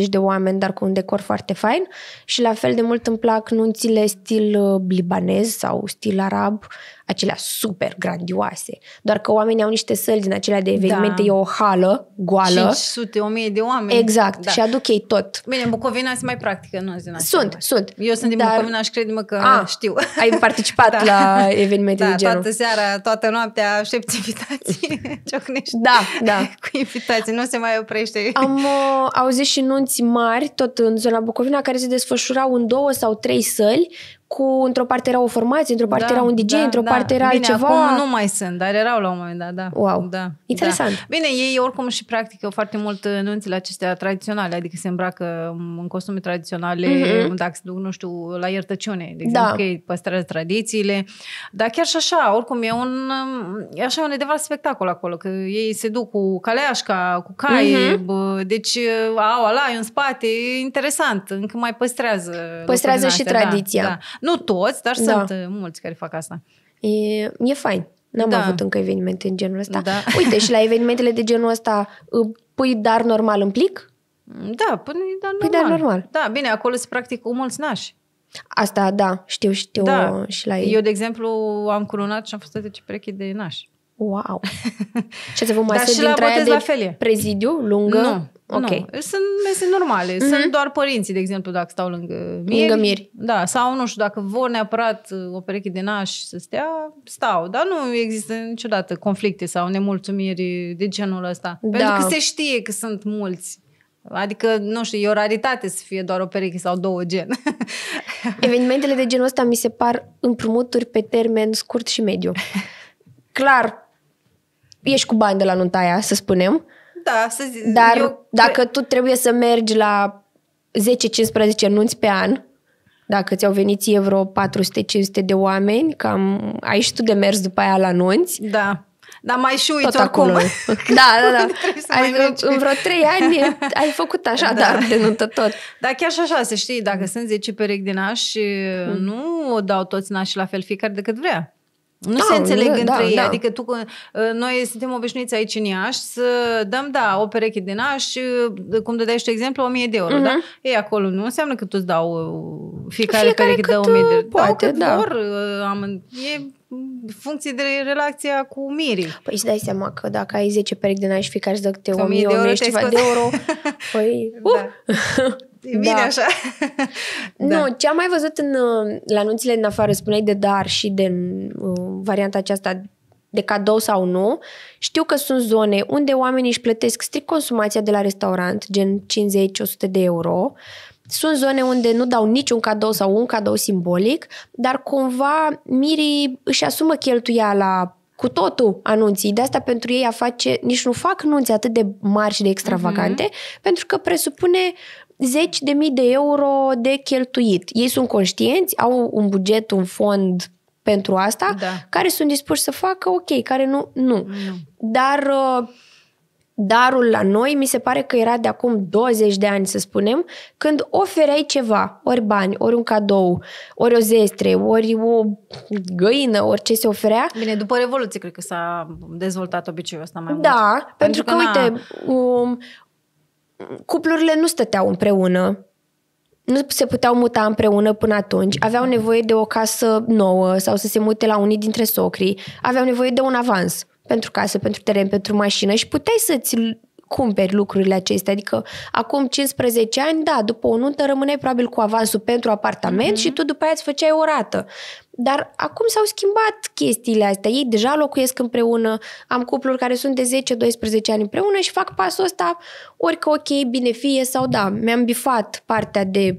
30-40 de oameni, dar cu un decor foarte fain. Și la fel de mult îmi plac nunțile stil uh, libanez sau stil arab, uh, acelea super grandioase. Doar că oamenii au niște săli din acelea de evenimente, da. e o hală goală. 500, 1000 de oameni. Exact, da. și aduc ei tot. Bine, Bucovina se mai practică, nu din așa. Sunt, sunt. Eu sunt din Dar... Bucovina și cred-mă că A, ah, știu. Ai participat da. la evenimente da, de genul. toată seara, toată noaptea aștept invitații, ciocnești. Da, da. Cu invitații, nu se mai oprește. Am uh, auzit și nunți mari, tot în zona Bucovina, care se desfășurau în două sau trei săli, cu într-o parte era o formație, într-o parte da, era un DJ, da, într-o da. parte era Bine, ceva. acum nu mai sunt, dar erau la un moment dat, da. Wow, da, interesant. Da. Bine, ei oricum și practică foarte mult nunțile acestea tradiționale, adică se îmbracă în costume tradiționale, mm-hmm. dacă se duc, nu știu, la iertăciune, de da. exemplu, da. că ei păstrează tradițiile, dar chiar și așa, oricum e un, e așa un adevărat spectacol acolo, că ei se duc cu caleașca, cu cai, mm-hmm. Bă, deci au alai în spate, e interesant, încă mai păstrează. Păstrează și astea, da, tradiția. Da, da. Nu toți, dar da. sunt uh, mulți care fac asta. E, e fain. N-am da. avut încă evenimente în genul ăsta. Da. Uite, și la evenimentele de genul ăsta uh, pui dar normal în plic? Mm, da, până dar normal. Pui dar normal. Da, bine, acolo se practică mulți nași. Asta, da, știu, știu da. și la ei. Eu, de exemplu, am curunat și am fost atât ce perechi de naș. Wow! și ați avut mai Dar și la la de la fel e. prezidiu, lungă? Nu, Ok. Nu, sunt mese normale. Mm-hmm. Sunt doar părinții, de exemplu, dacă stau lângă miri. Lângă miri. Da, sau nu știu, dacă vor neapărat uh, o pereche de nași să stea, stau. Dar nu există niciodată conflicte sau nemulțumiri de genul ăsta. Da. Pentru că se știe că sunt mulți. Adică, nu știu, e o raritate să fie doar o pereche sau două gen. Evenimentele de genul ăsta mi se par împrumuturi pe termen scurt și mediu. Clar, ești cu bani de la nuntaia, să spunem, da, să zic. Dar eu... dacă tu trebuie să mergi la 10-15 nunți pe an, dacă ți-au venit ție vreo 400-500 de oameni, cam ai și tu de mers după aia la nunți. Da. Dar mai și uiți Tot oricum. Acolo. Da, da, da. Ai, în vreo trei ani ai făcut așa, da. dar de nuntă tot. Dar chiar și așa, să știi, dacă mm. sunt 10 perechi de nași, mm. nu o dau toți nașii la fel, fiecare de cât vrea. Nu da, se înțeleg da, între da, ei. Da. Adică tu, ă, noi suntem obișnuiți aici în Iași să dăm, da, o pereche de nași, ă, cum dădeai și tu exemplu, 1000 de euro, mm-hmm. da? Mhm. Ei acolo nu înseamnă că tu îți dau ă, fiecare, fiecare pereche de 1000 de euro. Poate, dau cât da. vor, am, e funcție de relația cu mirii. Păi îți dai seama că dacă ai 10 perechi de nași, fiecare îți dă câte 1000 de euro, de euro păi, da. uh! da. E bine da. așa. da. Nu, ce am mai văzut în, uh, la anunțile din afară, spuneai de dar și de uh, varianta aceasta de cadou sau nu, știu că sunt zone unde oamenii își plătesc strict consumația de la restaurant, gen 50-100 de euro, sunt zone unde nu dau niciun cadou sau un cadou simbolic, dar cumva mirii își asumă la cu totul anunții. De asta pentru ei a face, nici nu fac nunți atât de mari și de extravagante, uh-huh. pentru că presupune zeci de mii de euro de cheltuit. Ei sunt conștienți, au un buget, un fond pentru asta, da. care sunt dispuși să facă, ok, care nu, nu. Mm. Dar uh, darul la noi mi se pare că era de acum 20 de ani, să spunem, când ofereai ceva, ori bani, ori un cadou, ori o zestre, ori o găină, orice se oferea. Bine, după Revoluție cred că s-a dezvoltat obiceiul ăsta mai da, mult. Da, pentru, pentru că, că uite, um, cuplurile nu stăteau împreună. Nu se puteau muta împreună până atunci. Aveau nevoie de o casă nouă sau să se mute la unii dintre socrii. Aveau nevoie de un avans pentru casă, pentru teren, pentru mașină și puteai să-ți cumperi lucrurile acestea. Adică acum 15 ani, da, după o nuntă rămâneai probabil cu avansul pentru apartament mm-hmm. și tu după aia îți făceai o rată. Dar acum s-au schimbat chestiile astea. Ei deja locuiesc împreună. Am cupluri care sunt de 10-12 ani împreună și fac pasul ăsta orică ok, bine fie sau da, mi-am bifat partea de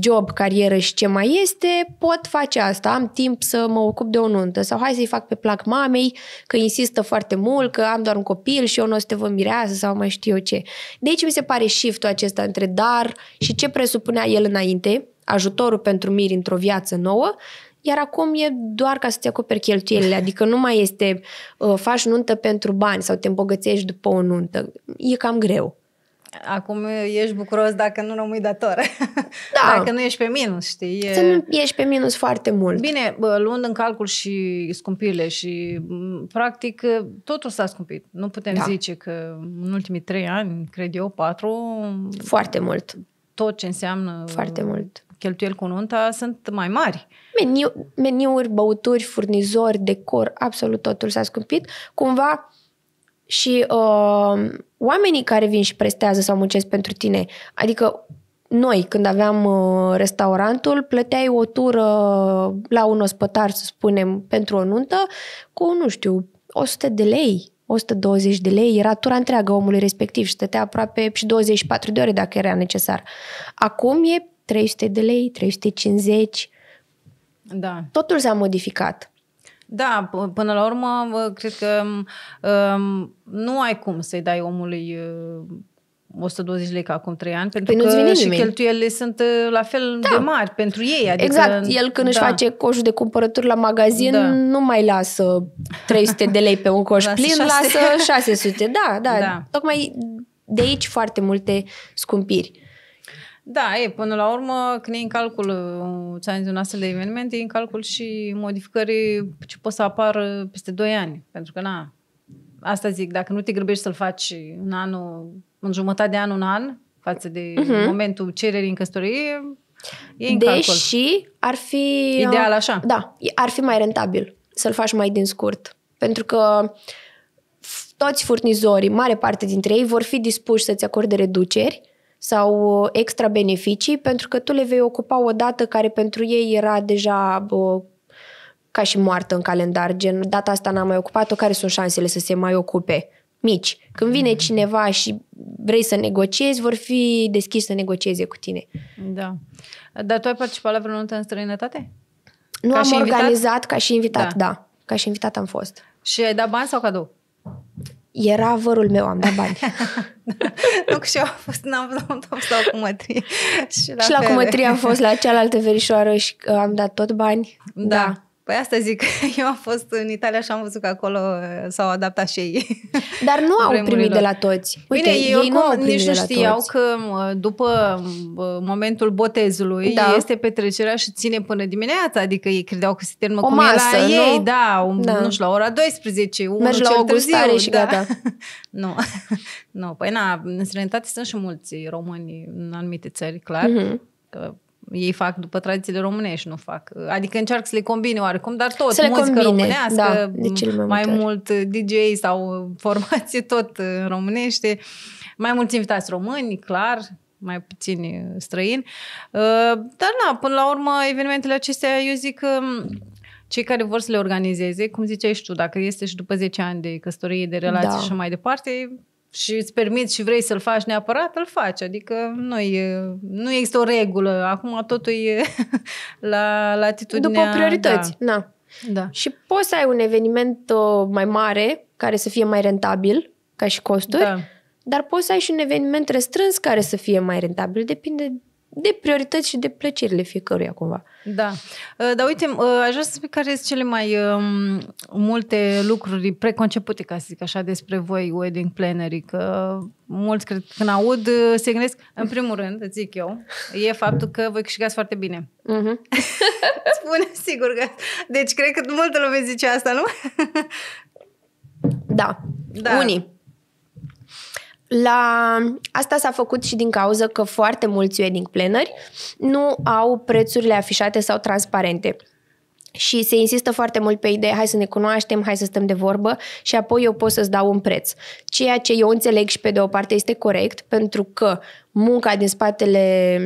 job, carieră și ce mai este, pot face asta, am timp să mă ocup de o nuntă sau hai să-i fac pe plac mamei că insistă foarte mult, că am doar un copil și eu nu o să te vă mireasă sau mai știu eu ce. Deci mi se pare shift-ul acesta între dar și ce presupunea el înainte, ajutorul pentru miri într-o viață nouă, iar acum e doar ca să-ți acoperi cheltuielile, adică nu mai este uh, faci nuntă pentru bani sau te îmbogățești după o nuntă. E cam greu. Acum ești bucuros dacă nu rămâi dator. Da. dacă nu ești pe minus, știi? E... Să nu ești pe minus foarte mult. Bine, bă, luând în calcul și scumpirile și practic totul s-a scumpit. Nu putem da. zice că în ultimii trei ani, cred eu, patru... Foarte mult. Tot ce înseamnă... Foarte mult cheltuieli cu nunta sunt mai mari. Meniu, meniuri, băuturi, furnizori, decor, absolut totul s-a scumpit. Cumva și uh, oamenii care vin și prestează sau muncesc pentru tine, adică noi, când aveam uh, restaurantul, plăteai o tură la un ospătar, să spunem, pentru o nuntă, cu, nu știu, 100 de lei, 120 de lei, era tura întreagă omului respectiv și stătea aproape și 24 de ore dacă era necesar. Acum e 300 de lei, 350. Da. Totul s-a modificat. Da, până la urmă, cred că um, nu ai cum să-i dai omului uh, 120 lei ca acum 3 ani, păi pentru păi că și cheltuielile sunt uh, la fel da. de mari pentru ei. Adică, exact, el când da. își face coșul de cumpărături la magazin, da. nu mai lasă 300 de lei pe un coș lasă plin, 6. lasă 600. Da, da, da, tocmai de aici foarte multe scumpiri. Da, e, până la urmă, când e în calcul, uh, ți-am zis, un astfel de eveniment, e în calcul și modificări ce pot să apară peste 2 ani. Pentru că, na, asta zic, dacă nu te grăbești să-l faci în anul, în jumătate de an, un an, față de uh-huh. momentul cererii în căsătorie, e în Deși calcul. ar fi... Uh, Ideal așa. Da, ar fi mai rentabil să-l faci mai din scurt. Pentru că toți furnizorii, mare parte dintre ei, vor fi dispuși să-ți acorde reduceri sau uh, extra beneficii, pentru că tu le vei ocupa o dată care pentru ei era deja bă, uh, ca și moartă în calendar, gen data asta n-am mai ocupat-o, care sunt șansele să se mai ocupe? Mici. Când vine mm. cineva și vrei să negociezi, vor fi deschiși să negocieze cu tine. Da. Dar tu ai participat la vreo nuntă în străinătate? Nu ca am organizat invitat? ca și invitat, da. da. Ca și invitat am fost. Și ai dat bani sau cadou? era vărul meu, am dat bani. nu, și eu am fost în am sau cu mătrie. Și la, și la cu mătrie am fost la cealaltă verișoară și uh, am dat tot bani. Da. da. Păi asta zic, eu am fost în Italia și am văzut că acolo eh, s-au adaptat și ei. Dar nu au primit de la toți. Uite, Bine, ei, ei nu au nici nu știau toți. că după momentul botezului da. este petrecerea și ține până dimineața, adică ei credeau că se termină o cum masă, era la nu? ei, da, un, da, nu știu, la ora 12, unul Mergi la o gustare și da. gata. nu, nu, păi na, în străinătate sunt și mulți români în anumite țări, clar. Mm-hmm că ei fac după tradițiile românești, nu fac. Adică încearcă să le combine oarecum, dar tot să muzică combine, românească, da, mai mai mult DJ sau formație tot românește, mai mulți invitați români, clar, mai puțini străini. Uh, dar na, până la urmă, evenimentele acestea, eu zic că cei care vor să le organizeze, cum ziceai și tu, dacă este și după 10 ani de căsătorie, de relații da. și mai departe, și îți permiți și vrei să-l faci neapărat, îl faci. Adică nu, e, nu există o regulă. Acum totul e la latitudinea... După priorități, da. na. Da. Și poți să ai un eveniment uh, mai mare, care să fie mai rentabil, ca și costuri, da. dar poți să ai și un eveniment restrâns care să fie mai rentabil. Depinde de priorități și de plăcerile fiecăruia cumva. Da. Uh, dar uite, uh, aș vrea să spui care sunt cele mai um, multe lucruri preconcepute, ca să zic așa, despre voi, wedding plannerii, că mulți cred, când aud, uh, se gândesc, în primul rând, îți zic eu, e faptul că voi câștigați foarte bine. Uh-huh. Spune sigur că... Deci cred că multă lume zice asta, nu? da. da. Unii la asta s-a făcut și din cauza că foarte mulți wedding planneri nu au prețurile afișate sau transparente. Și se insistă foarte mult pe ideea, hai să ne cunoaștem, hai să stăm de vorbă și apoi eu pot să-ți dau un preț. Ceea ce eu înțeleg și pe de o parte este corect, pentru că munca din spatele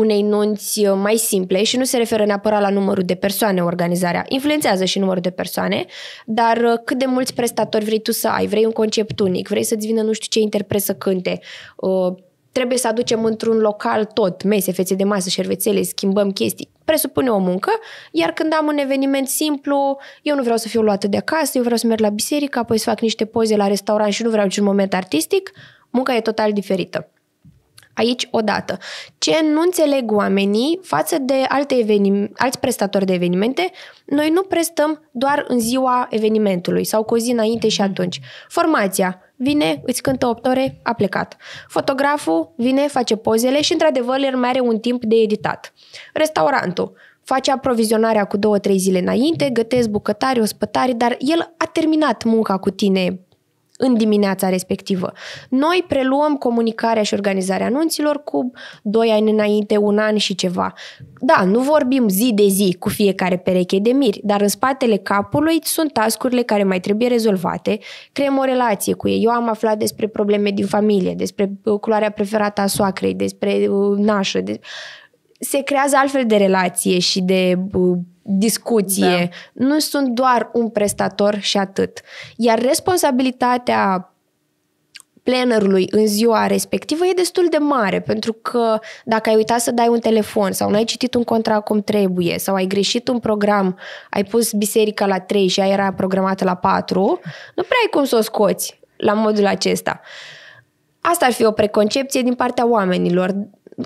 unei nunți uh, mai simple și nu se referă neapărat la numărul de persoane organizarea. Influențează și numărul de persoane, dar uh, cât de mulți prestatori vrei tu să ai? Vrei un concept unic? Vrei să-ți vină nu știu ce interpret să cânte? Uh, trebuie să aducem într-un local tot, mese, fețe de masă, șervețele, schimbăm chestii. Presupune o muncă, iar când am un eveniment simplu, eu nu vreau să fiu luată de acasă, eu vreau să merg la biserică, apoi să fac niște poze la restaurant și nu vreau niciun moment artistic, munca e total diferită aici odată. Ce nu înțeleg oamenii față de alte evenim- alți prestatori de evenimente, noi nu prestăm doar în ziua evenimentului sau cu o zi înainte și atunci. Formația, vine, îți cântă 8 ore, a plecat. Fotograful vine, face pozele și într-adevăr el mai are un timp de editat. Restaurantul face aprovizionarea cu 2-3 zile înainte, gătesc bucătari, ospătari, dar el a terminat munca cu tine în dimineața respectivă. Noi preluăm comunicarea și organizarea anunților cu doi ani înainte, un an și ceva. Da, nu vorbim zi de zi cu fiecare pereche de miri, dar în spatele capului sunt tascurile care mai trebuie rezolvate, creăm o relație cu ei. Eu am aflat despre probleme din familie, despre uh, culoarea preferată a soacrei, despre uh, nașă. De... Se creează altfel de relație și de uh, discuție. Da. Nu sunt doar un prestator și atât. Iar responsabilitatea plannerului în ziua respectivă e destul de mare, pentru că dacă ai uitat să dai un telefon sau n-ai citit un contract cum trebuie sau ai greșit un program, ai pus biserica la 3 și ea era programată la 4, nu prea ai cum să o scoți la modul acesta. Asta ar fi o preconcepție din partea oamenilor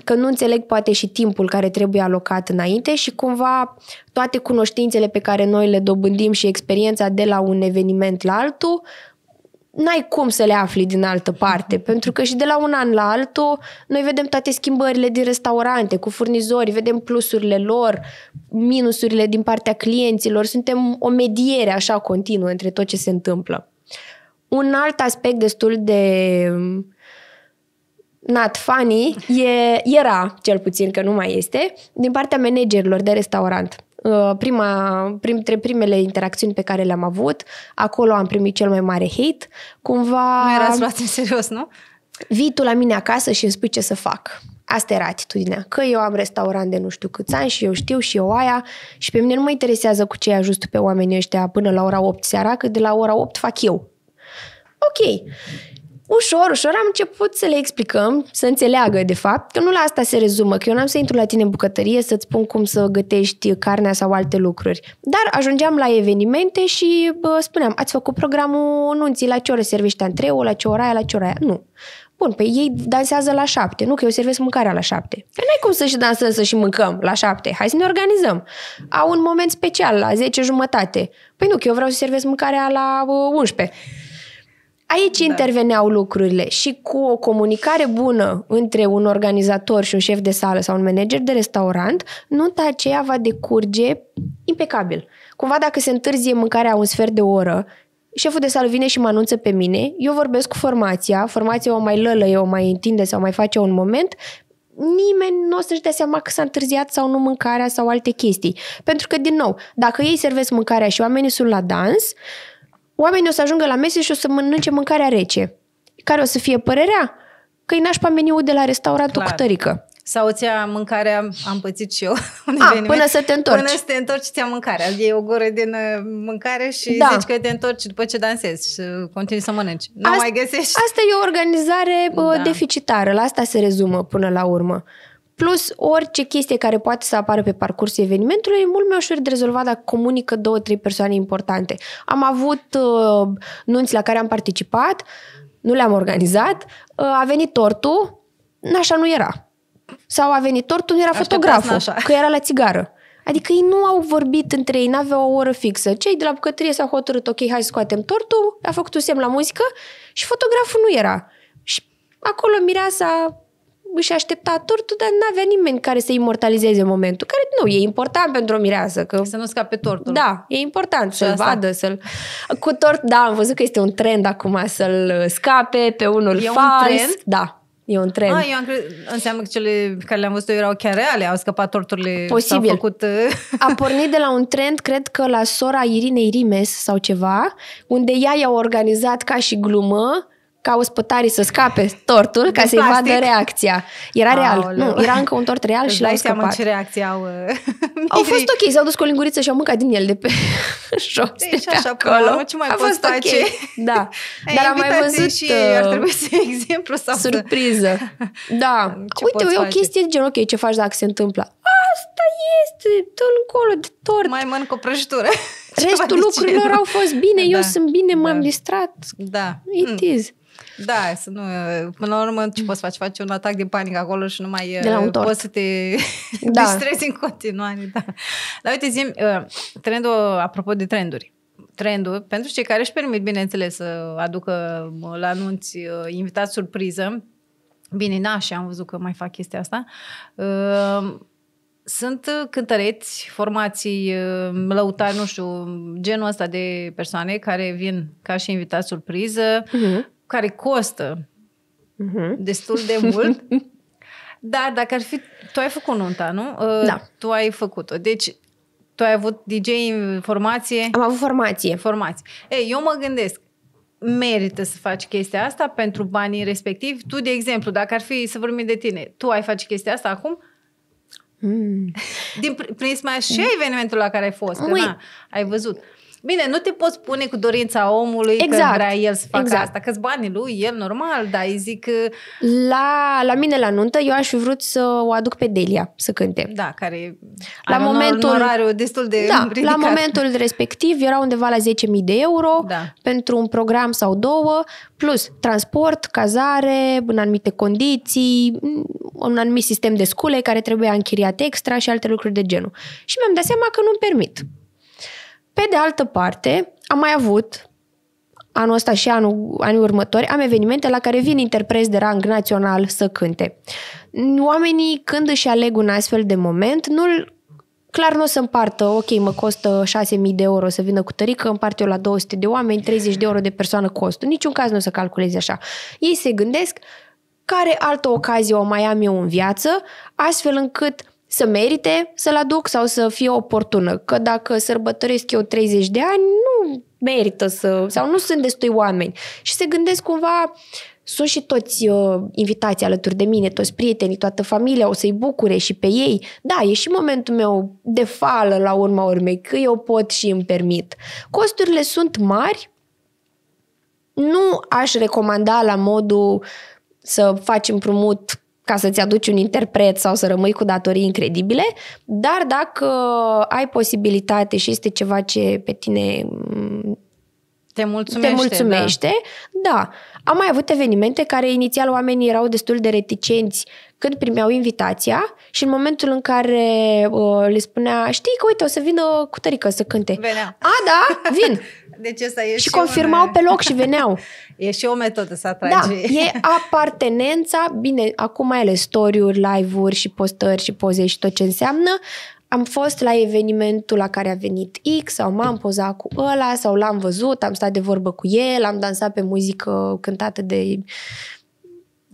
că nu înțeleg poate și timpul care trebuie alocat înainte și cumva toate cunoștințele pe care noi le dobândim și experiența de la un eveniment la altul, n-ai cum să le afli din altă parte, pentru că și de la un an la altul noi vedem toate schimbările din restaurante, cu furnizori, vedem plusurile lor, minusurile din partea clienților, suntem o mediere așa continuă între tot ce se întâmplă. Un alt aspect destul de not funny, e, era cel puțin că nu mai este, din partea managerilor de restaurant. Uh, prima, printre primele interacțiuni pe care le-am avut, acolo am primit cel mai mare hate. Cumva... Nu erați luat în serios, nu? Vii tu la mine acasă și îmi spui ce să fac. Asta era atitudinea. Că eu am restaurant de nu știu câți ani și eu știu și eu aia și pe mine nu mă interesează cu ce ajust pe oamenii ăștia până la ora 8 seara, că de la ora 8 fac eu. Ok ușor, ușor am început să le explicăm, să înțeleagă de fapt că nu la asta se rezumă, că eu n-am să intru la tine în bucătărie să-ți spun cum să gătești carnea sau alte lucruri. Dar ajungeam la evenimente și bă, spuneam, ați făcut programul nunții, la ce oră servește antreul, la ce oră aia, la ce oră aia. Nu. Bun, pe păi ei dansează la șapte, nu că eu servesc mâncarea la șapte. Că n-ai cum să și dansăm să și mâncăm la șapte, hai să ne organizăm. Au un moment special la zece jumătate. Păi nu, că eu vreau să servesc mâncarea la 11. Aici da. interveneau lucrurile și cu o comunicare bună între un organizator și un șef de sală sau un manager de restaurant, nunta aceea va decurge impecabil. Cumva dacă se întârzie mâncarea un sfert de oră, șeful de sală vine și mă anunță pe mine, eu vorbesc cu formația, formația o mai lălă, o mai întinde sau mai face un moment, nimeni nu o să-și dea seama că s-a întârziat sau nu mâncarea sau alte chestii. Pentru că, din nou, dacă ei servesc mâncarea și oamenii sunt la dans, uh, oamenii o să ajungă la mese și o să mănânce mâncarea rece. Care o să fie părerea? Că-i nașpa meniul de la restaurantul Clar. cu tărică. Sau ți-a mâncarea, am pățit și eu. A, ah, până să te întorci. Până să te întorci, ți-a mâncarea. E o gură din uh, mâncare și da. zici că te întorci după ce dansezi și continui să mănânci. Nu asta, mai găsești. Asta e o organizare uh, da. deficitară. La asta se rezumă până la urmă. Plus, orice chestie care poate să apară pe parcursul evenimentului e mult mai ușor de rezolvat dacă comunică două, trei persoane importante. Am avut uh, nunți la care am participat, nu le-am organizat, uh, a venit tortul, așa nu era. Sau a venit tortul, nu era fotograful, că era la țigară. Adică ei nu au vorbit între ei, n-aveau o oră fixă. Cei de la bucătărie s-au hotărât, ok, hai să scoatem tortul, a făcut un semn la muzică și fotograful nu era. Și acolo mireasa își aștepta tortul, dar n-avea nimeni care să imortalizeze momentul, care nu, e important pentru o mireasă. Că... Să nu scape tortul. Da, e important să-l asta... vadă, să-l... Cu tort, da, am văzut că este un trend acum să-l uh, scape pe unul e fals. un trend? Da. E un trend. Ah, eu am crezut Înseamnă că cele care le-am văzut erau chiar reale, au scăpat torturile. Posibil. Făcut... Uh, a pornit de la un trend, cred că la sora Irinei Rimes sau ceva, unde ea i-a organizat ca și glumă ca ospătarii să scape tortul de ca să-i vadă reacția. Era Aoleu. real. Nu, era încă un tort real și l-au scăpat. ce reacție au... Uh, au fost ok, s-au dus cu o linguriță și au mâncat din el de pe jos, de și pe așa, acolo. Până, ce mai a fost ok, Da. Ai Dar am mai văzut... Și ar trebui să uh, exemplu sau Surpriză. Da. Ce Uite, e o chestie de gen, ok, ce faci dacă se întâmplă? Asta este, tot încolo de tort. Mai mănânc o prăjitură. Restul lucrurilor au fost bine, eu da. sunt bine, m-am da. distrat. Da. It mm. is. Da, să nu... Până la urmă, ce poți face, faci? un atac de panică acolo și nu mai de la un uh, tort. poți să te da. distrezi în continuare. Da. Dar uite, zi uh, trendul, apropo de trenduri, trendul, pentru cei care își permit, bineînțeles, să aducă uh, la anunți invitat surpriză, bine, și am văzut că mai fac chestia asta, sunt cântăreți, formații lăutari, nu știu, genul ăsta de persoane care vin ca și invitați surpriză, uh-huh care costă uh-huh. destul de mult. Dar dacă ar fi... Tu ai făcut nunta, nu? Da. Uh, tu ai făcut-o. Deci, tu ai avut DJ formație? Am avut formație. Formație. Ei, eu mă gândesc, merită să faci chestia asta pentru banii respectivi? Tu, de exemplu, dacă ar fi să vorbim de tine, tu ai face chestia asta acum? Mm. Din prisma și evenimentul la care ai fost, că, na, ai văzut. Bine, nu te poți pune cu dorința omului exact. că vrea el să facă exact. asta, că-ți banii lui, el normal, dar îi zic... La, la mine la nuntă eu aș fi vrut să o aduc pe Delia să cânte. Da, care la are momentul, un orariu destul de da, ridicat. La momentul respectiv era undeva la 10.000 de euro da. pentru un program sau două, plus transport, cazare, în anumite condiții, mm, un anumit sistem de scule care trebuia închiriat extra și alte lucruri de genul. Și mi-am dat seama că nu-mi permit. Pe de altă parte, am mai avut anul ăsta și anul, anii următori, am evenimente la care vin interpreți de rang național să cânte. Oamenii, când își aleg un astfel de moment, nu clar nu o să împartă, ok, mă costă 6.000 de euro să vină cu tărică, împart eu la 200 de oameni, 30 de euro de persoană costă. Niciun caz nu o să calculezi așa. Ei se gândesc care altă ocazie o mai am eu în viață, astfel încât să merite să-l aduc sau să fie oportună. Că dacă sărbătoresc eu 30 de ani, nu merită să... sau nu sunt destui oameni. Și se gândesc cumva, sunt și toți uh, invitații alături de mine, toți prietenii, toată familia, o să-i bucure și pe ei. Da, e și momentul meu de fală la urma urmei, că eu pot și îmi permit. Costurile sunt mari, nu aș recomanda la modul să faci împrumut ca să-ți aduci un interpret sau să rămâi cu datorii incredibile, dar dacă ai posibilitate și este ceva ce pe tine mm, te mulțumește, te mulțumește da. da. Am mai avut evenimente care inițial oamenii erau destul de reticenți când primeau invitația și în momentul în care uh, le spunea, știi că uite, o să vină cu tărică să cânte. Venea. A, da, vin. Deci asta e și, și confirmau un... pe loc și veneau. e și o metodă să atragi. Da, e apartenența, bine, acum mai ales story-uri, live-uri și postări și poze și tot ce înseamnă, am fost la evenimentul la care a venit X sau m-am pozat cu ăla sau l-am văzut, am stat de vorbă cu el, am dansat pe muzică cântată de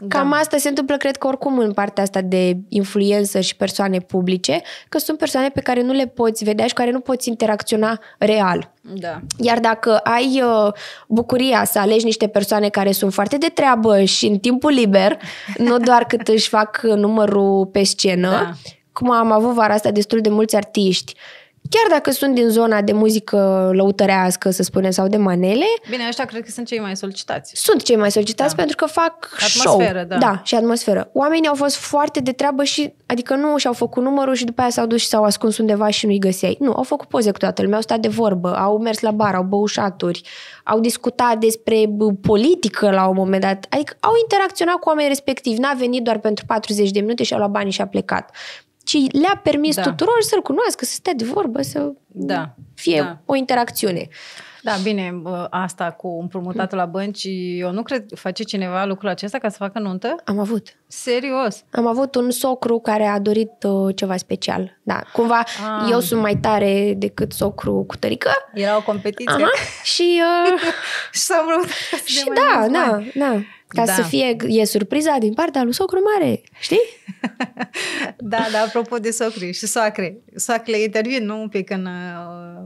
da. Cam da. asta se întâmplă, cred că oricum în partea asta de influență și persoane publice, că sunt persoane pe care nu le poți vedea și care nu poți interacționa real. Da. Iar dacă ai uh, bucuria să alegi niște persoane care sunt foarte de treabă și în timpul liber, nu doar cât își fac numărul pe scenă, da. cum am avut vara asta destul de mulți artiști, uh, chiar dacă sunt din zona de muzică lăutărească, să spunem, sau de manele. Bine, ăștia cred că sunt cei mai solicitați. Sunt cei mai solicitați da. pentru că fac atmosferă, show. Da. da, și atmosferă. Oamenii au fost foarte de treabă și, adică nu și-au făcut numărul și după aia s-au dus și s-au ascuns undeva și nu-i găseai. Nu, au făcut poze cu toată lumea, au stat de vorbă, au mers la bar, au băușaturi, au discutat despre politică la un moment dat. Adică au interacționat cu oamenii respectivi. N-a venit doar pentru 40 de minute și a luat banii și a plecat ci le-a permis da. tuturor să-l cunoască, să stea de vorbă, să da. fie da. o interacțiune. Da, bine, asta cu împrumutatul la bănci, eu nu cred face cineva lucrul acesta ca să facă nuntă? Am avut. Serios? Am avut un socru care a dorit uh, ceva special. Da, cumva ah. eu sunt mai tare decât socru cu tărică. Era o competiție. Aha, și... Uh... și s-a Și da, da, da, da. Ca da. să fie, e surpriza din partea lui socru mare, știi? da, da, apropo de socri și soacre. Soacrele intervin, nu un pic în...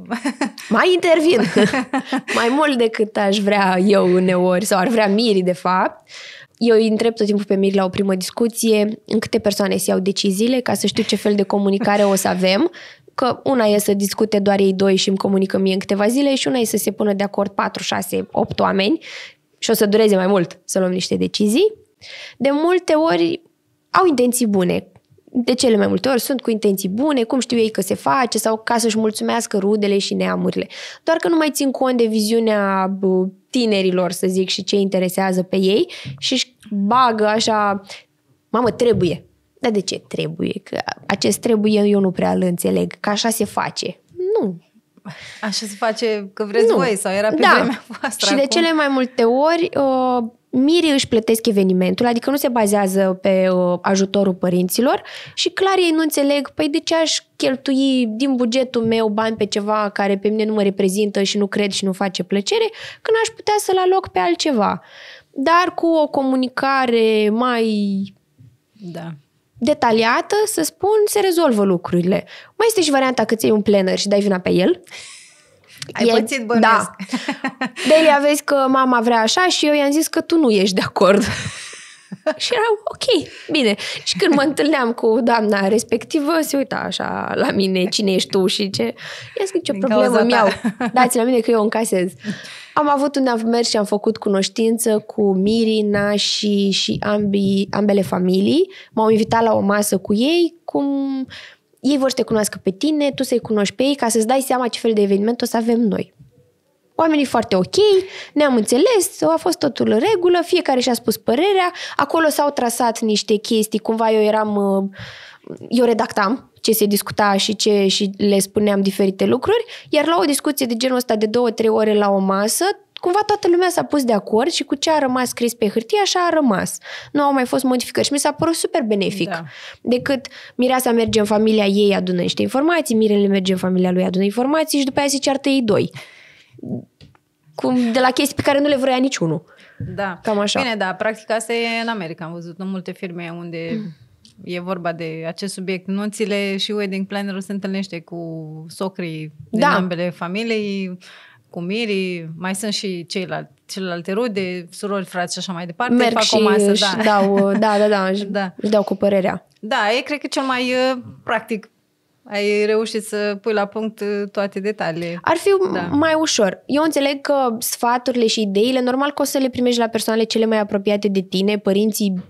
Uh, mai intervin! mai mult decât aș vrea eu uneori, sau ar vrea Miri, de fapt. Eu îi întreb tot timpul pe Miri la o primă discuție în câte persoane se iau deciziile ca să știu ce fel de comunicare o să avem, că una e să discute doar ei doi și îmi comunică mie în câteva zile și una e să se pună de acord 4, 6, 8 oameni și o să dureze mai mult să luăm niște decizii, de multe ori au intenții bune. De cele mai multe ori sunt cu intenții bune, cum știu ei că se face sau ca să-și mulțumească rudele și neamurile. Doar că nu mai țin cont de viziunea tinerilor, să zic, și ce interesează pe ei și își bagă așa, mamă, trebuie. Dar de ce trebuie? Că acest trebuie eu nu prea îl înțeleg, că așa se face. Nu, Așa se face că vreți nu. voi sau era pe da. vremea voastră. Și acum. de cele mai multe ori uh, mirii își plătesc evenimentul, adică nu se bazează pe uh, ajutorul părinților și clar ei nu înțeleg, păi de ce aș cheltui din bugetul meu bani pe ceva care pe mine nu mă reprezintă și nu cred și nu face plăcere, când aș putea să-l aloc pe altceva. Dar cu o comunicare mai da detaliată, să spun, se rezolvă lucrurile. Mai este și varianta că ți un planner și dai vina pe el. Ai el, pățit bănesc. Da. Delia, vezi că mama vrea așa și eu i-am zis că tu nu ești de acord. și era ok, bine. Și când mă întâlneam cu doamna respectivă, se uita așa la mine, cine ești tu și ce. Ia zic, ce problemă mi-au. Dați la mine că eu încasez. Am avut unde am mers și am făcut cunoștință cu Mirina și, și ambii, ambele familii. M-au invitat la o masă cu ei, cum ei vor să te cunoască pe tine, tu să-i cunoști pe ei, ca să-ți dai seama ce fel de eveniment o să avem noi. Oamenii foarte ok, ne-am înțeles, a fost totul în regulă, fiecare și-a spus părerea, acolo s-au trasat niște chestii, cumva eu eram uh, eu redactam ce se discuta și ce și le spuneam diferite lucruri, iar la o discuție de genul ăsta de două, trei ore la o masă, cumva toată lumea s-a pus de acord și cu ce a rămas scris pe hârtie, așa a rămas. Nu au mai fost modificări și mi s-a părut super benefic. Da. Decât Mireasa merge în familia ei, adună niște informații, Mirele merge în familia lui, adună informații și după aia se ceartă ei doi. Cum, de la chestii pe care nu le vrea niciunul. Da. Cam așa. Bine, da, practica asta e în America. Am văzut în multe firme unde mm e vorba de acest subiect, nunțile și wedding planner se întâlnește cu socrii din da. ambele familii, cu mirii, mai sunt și ceilalți celelalte rude, surori, frați și așa mai departe, Merg fac și o masă, și da. dau, da, da, da, își, da, își dau cu părerea. Da, e cred că cel mai uh, practic ai reușit să pui la punct uh, toate detaliile. Ar fi da. mai ușor. Eu înțeleg că sfaturile și ideile, normal că o să le primești la persoanele cele mai apropiate de tine, părinții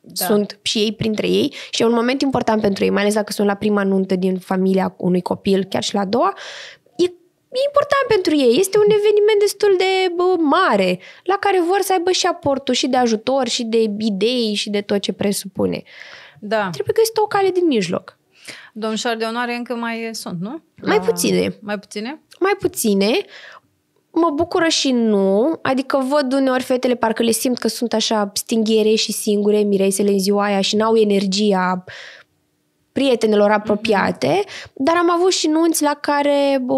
da. sunt și ei printre ei și e un moment important pentru ei, mai ales dacă sunt la prima nuntă din familia unui copil, chiar și la a doua, e important pentru ei. Este un eveniment destul de bă, mare, la care vor să aibă și aportul și de ajutor, și de idei, și de tot ce presupune. Da. Trebuie că este o cale din mijloc. Domnișoare de onoare încă mai sunt, nu? Mai ah, puține. Mai puține? Mai puține mă bucură și nu, adică văd uneori fetele parcă le simt că sunt așa stinghiere și singure, miresele în ziua aia și n-au energia prietenelor mhm. apropiate, dar am avut și nunți la care bă,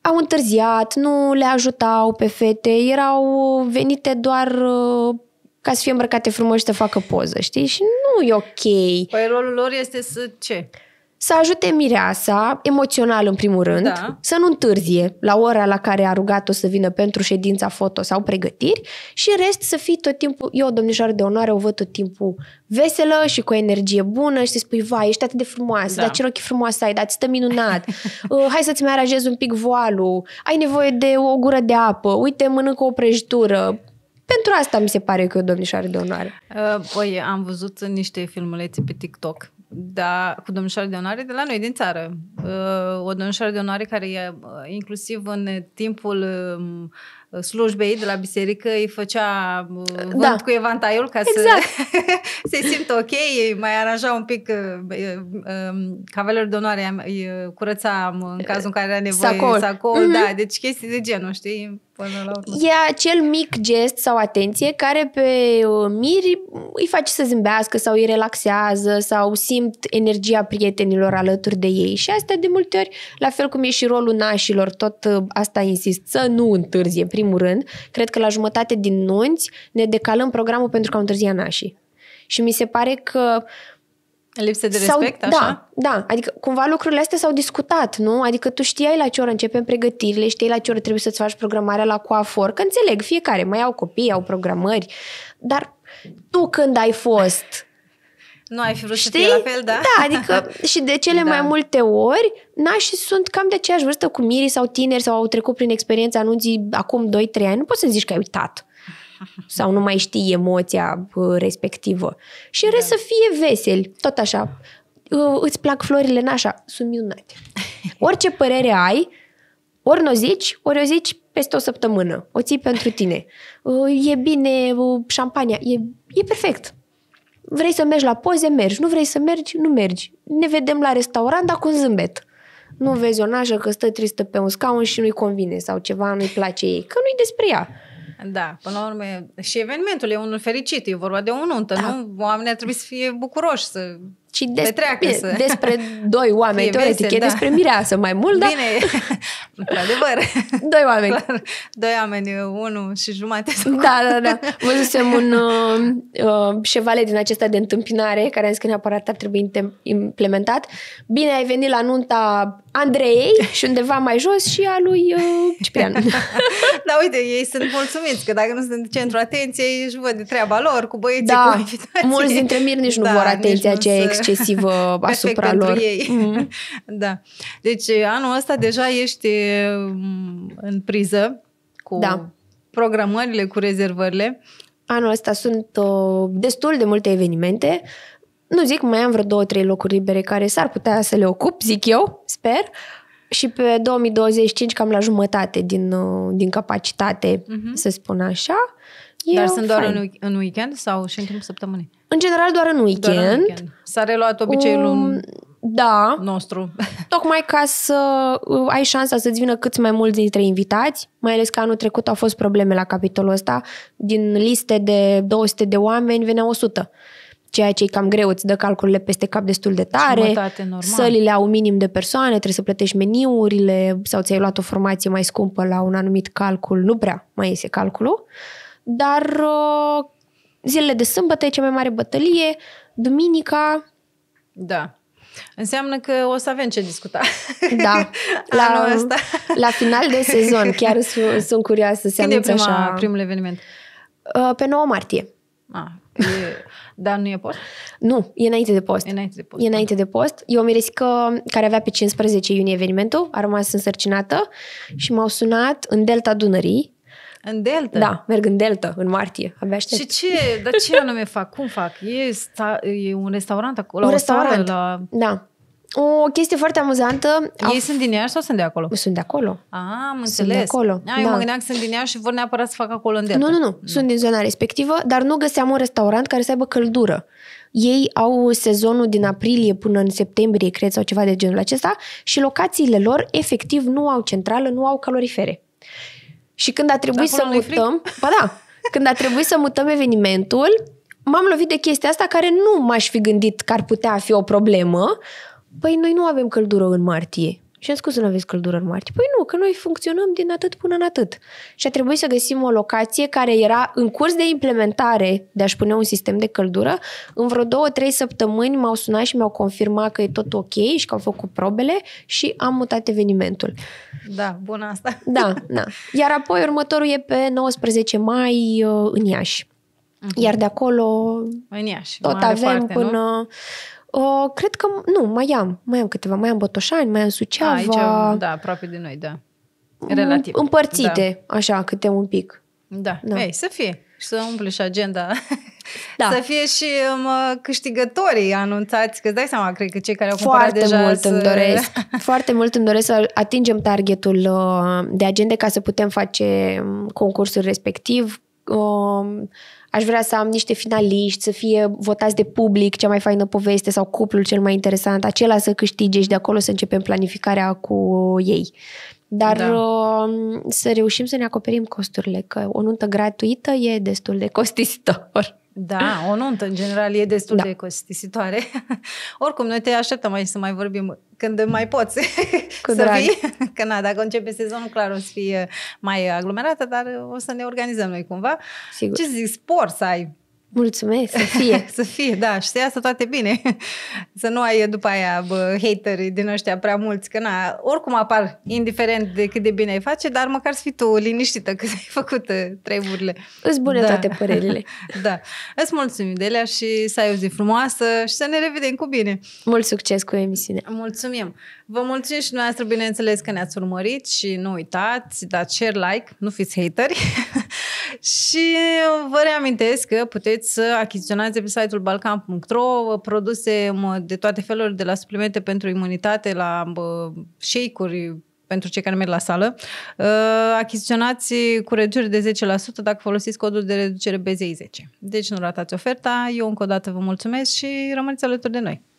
au întârziat, nu le ajutau pe fete, erau venite doar ca să fie îmbrăcate frumos și să facă poză, știi? Și nu e ok. Păi rolul lor este să ce? să ajute mireasa, emoțional în primul rând, da. să nu întârzie la ora la care a rugat-o să vină pentru ședința foto sau pregătiri și în rest să fii tot timpul, eu, domnișoară de onoare, o văd tot timpul veselă și cu energie bună și să spui, vai, ești atât de frumoasă, da. dar ce rochi frumoasă ai, dar stă minunat, uh, hai să-ți mai aranjezi un pic voalul, ai nevoie de o gură de apă, uite, mănâncă o prăjitură, pentru asta mi se pare că e o domnișoară de onoare. Uh, păi, am văzut niște filmulețe pe TikTok da, cu domnișoare de onoare de la noi, din țară. Uh, o domnișoară de onoare care e uh, inclusiv în timpul um, slujbei de la biserică îi făcea uh, da. cu evantaiul ca exact. să se simtă ok, mai aranja un pic um, cavalerul de onoare îi curăța um, în eh, cazul în care era nevoie sacol, sacol mm-hmm. da, deci chestii de genul, știi? până la urmă. E acel mic gest sau atenție care pe uh, miri îi face să zâmbească sau îi relaxează sau simt energia prietenilor alături de ei. Și asta de multe ori, la fel cum e și rolul nașilor, tot uh, asta insist, să nu întârzie, în primul rând. Cred că la jumătate din nunți ne decalăm programul pentru că au întârziat nașii. Și mi se pare că Lipsă de respect, sau, da, așa? Da, da. Adică cumva lucrurile astea s-au discutat, nu? Adică tu știai la ce oră începem pregătirile, știai la ce oră trebuie să-ți faci programarea la coafor, că înțeleg, fiecare, mai au copii, au programări, dar tu când ai fost... Nu ai fi vrut Știi? să fie la fel, da? Da, adică și de cele da. mai multe ori, na, și sunt cam de aceeași vârstă cu mirii sau tineri sau au trecut prin experiența anunții acum 2-3 ani, nu poți să zici că ai uitat sau nu mai știi emoția respectivă. Și în rest da. să fie veseli, tot așa. Îți plac florile în așa, sunt minunate. Orice părere ai, ori nu o zici, ori o zici peste o săptămână. O ții pentru tine. E bine șampania, e, e perfect. Vrei să mergi la poze, mergi. Nu vrei să mergi, nu mergi. Ne vedem la restaurant, dar cu zâmbet. Nu vezi o nașă că stă tristă pe un scaun și nu-i convine sau ceva nu-i place ei, că nu-i despre ea. Da, până la urmă, și evenimentul e unul fericit, e vorba de o nuntă, da. nu? Oamenii ar trebui să fie bucuroși, să ci despre, petreacă, să... despre doi oameni, teoretic, vesel, e da. despre mireasă mai mult, Bine, dar... într-adevăr. Doi oameni. Clar, doi oameni, unul și jumate. da, da, da. Văzusem un uh, uh, din acesta de întâmpinare, care am zis că neapărat ar trebui implementat. Bine, ai venit la nunta Andrei și undeva mai jos și a lui uh, Ciprian. da, uite, ei sunt mulțumiți că dacă nu sunt în centru atenției, își văd de treaba lor cu băieții, da, cu invitații. mulți dintre miri nici da, nu vor atenția aceea excesivă asupra lor. ei. Mm. da. Deci anul ăsta deja ești mm, în priză cu da. programările, cu rezervările. Anul ăsta sunt uh, destul de multe evenimente. Uh, nu zic, mai am vreo două, trei locuri libere care s-ar putea să le ocup, zic eu, sper. Și pe 2025, cam la jumătate din, uh, din capacitate, uh-huh. să spun așa. E Dar sunt fain. doar în, în weekend sau și în timpul săptămânii? În general doar în weekend. Doar în weekend. S-a reluat obiceiul um, da. nostru. Tocmai ca să uh, ai șansa să-ți vină cât mai mulți dintre invitați, mai ales că anul trecut au fost probleme la capitolul ăsta. Din liste de 200 de oameni venea 100 ceea ce e cam greu, îți dă calculele peste cap destul de tare. Jumătate, normal. Sălile au minim de persoane, trebuie să plătești meniurile sau ți-ai luat o formație mai scumpă la un anumit calcul, nu prea mai iese calculul. Dar uh, zilele de sâmbătă e cea mai mare bătălie, duminica... Da. Înseamnă că o să avem ce discuta. Da. La, ăsta. la final de sezon. Chiar sunt, sunt curioasă să se Când e prima, așa... primul eveniment? Uh, pe 9 martie. Ah, e... Dar nu e post? Nu, e înainte de post. E înainte de post. E înainte da. de post. Eu o că care avea pe 15 iunie evenimentul, a rămas însărcinată și m-au sunat în Delta Dunării, în Delta? Da, merg în Delta, în martie. Abia aștept. Și ce? Dar ce anume fac? Cum fac? E, sta, e un restaurant acolo? Un restaurant, la... da o chestie foarte amuzantă. Ei a... sunt din Iași sau sunt de acolo? Sunt de acolo. Ah, am înțeles. Sunt de acolo. Ai, da. mă gândeam că sunt din Iași și vor neapărat să fac acolo în delta. Nu, nu, nu. Sunt din zona respectivă, dar nu găseam un restaurant care să aibă căldură. Ei au sezonul din aprilie până în septembrie, cred, sau ceva de genul acesta și locațiile lor, efectiv, nu au centrală, nu au calorifere. Și când a trebuit să mutăm... Ba da! Când a trebuit să mutăm evenimentul, m-am lovit de chestia asta care nu m-aș fi gândit că ar putea fi o problemă, păi noi nu avem căldură în martie. Și am spus, nu aveți căldură în martie. Păi nu, că noi funcționăm din atât până în atât. Și a trebuit să găsim o locație care era în curs de implementare de a-și pune un sistem de căldură. În vreo două, trei săptămâni m-au sunat și mi-au confirmat că e tot ok și că au făcut probele și am mutat evenimentul. Da, bună asta. Da, da. Iar apoi următorul e pe 19 mai uh, în Iași. Mhm. Iar de acolo în Iași, tot avem parte, până... Nu? cred că nu, mai am. Mai am câteva. Mai am Botoșani, mai am Suceava. A, aici, da, aproape de noi, da. Relativ. Împărțite, da. așa, câte un pic. Da, da. Ei, să fie. Și să umple și agenda. Da. să fie și um, câștigătorii anunțați, că îți dai seama, cred că cei care au cumpărat Foarte deja... Mult să... îmi doresc. Foarte mult îmi doresc să atingem targetul uh, de agende ca să putem face um, concursul respectiv. Um, aș vrea să am niște finaliști, să fie votați de public cea mai faină poveste sau cuplul cel mai interesant, acela să câștige și de acolo să începem planificarea cu ei. Dar da. Um, să reușim să ne acoperim costurile, că o nuntă gratuită e destul de costisitor. Da, o nuntă, în general, e destul da. de costisitoare. Oricum, noi te așteptăm aici să mai vorbim când mai poți Cu să drag. vii. Că na, dacă începe sezonul, clar, o să fie mai aglomerată, dar o să ne organizăm noi cumva. Sigur. Ce zici, spor să ai Mulțumesc, să fie. să fie, da, și să iasă toate bine. să nu ai după aia bă, haterii din ăștia prea mulți, că na, oricum apar, indiferent de cât de bine ai face, dar măcar să fii tu liniștită că ai făcut uh, treburile. Îți bune da. toate părerile. da. Îți mulțumim, Delea, și să ai o zi frumoasă și să ne revedem cu bine. Mult succes cu emisiunea. Mulțumim. Vă mulțumim și dumneavoastră, bineînțeles, că ne-ați urmărit și nu uitați, dați share, like, nu fiți hateri. Și vă reamintesc că puteți să achiziționați pe site-ul balcan.ro produse de toate felurile, de la suplimente pentru imunitate, la shake-uri, pentru cei care merg la sală. Uh, achiziționați cu reducere de 10% dacă folosiți codul de reducere BZI10. Deci nu ratați oferta. Eu încă o dată vă mulțumesc și rămâneți alături de noi.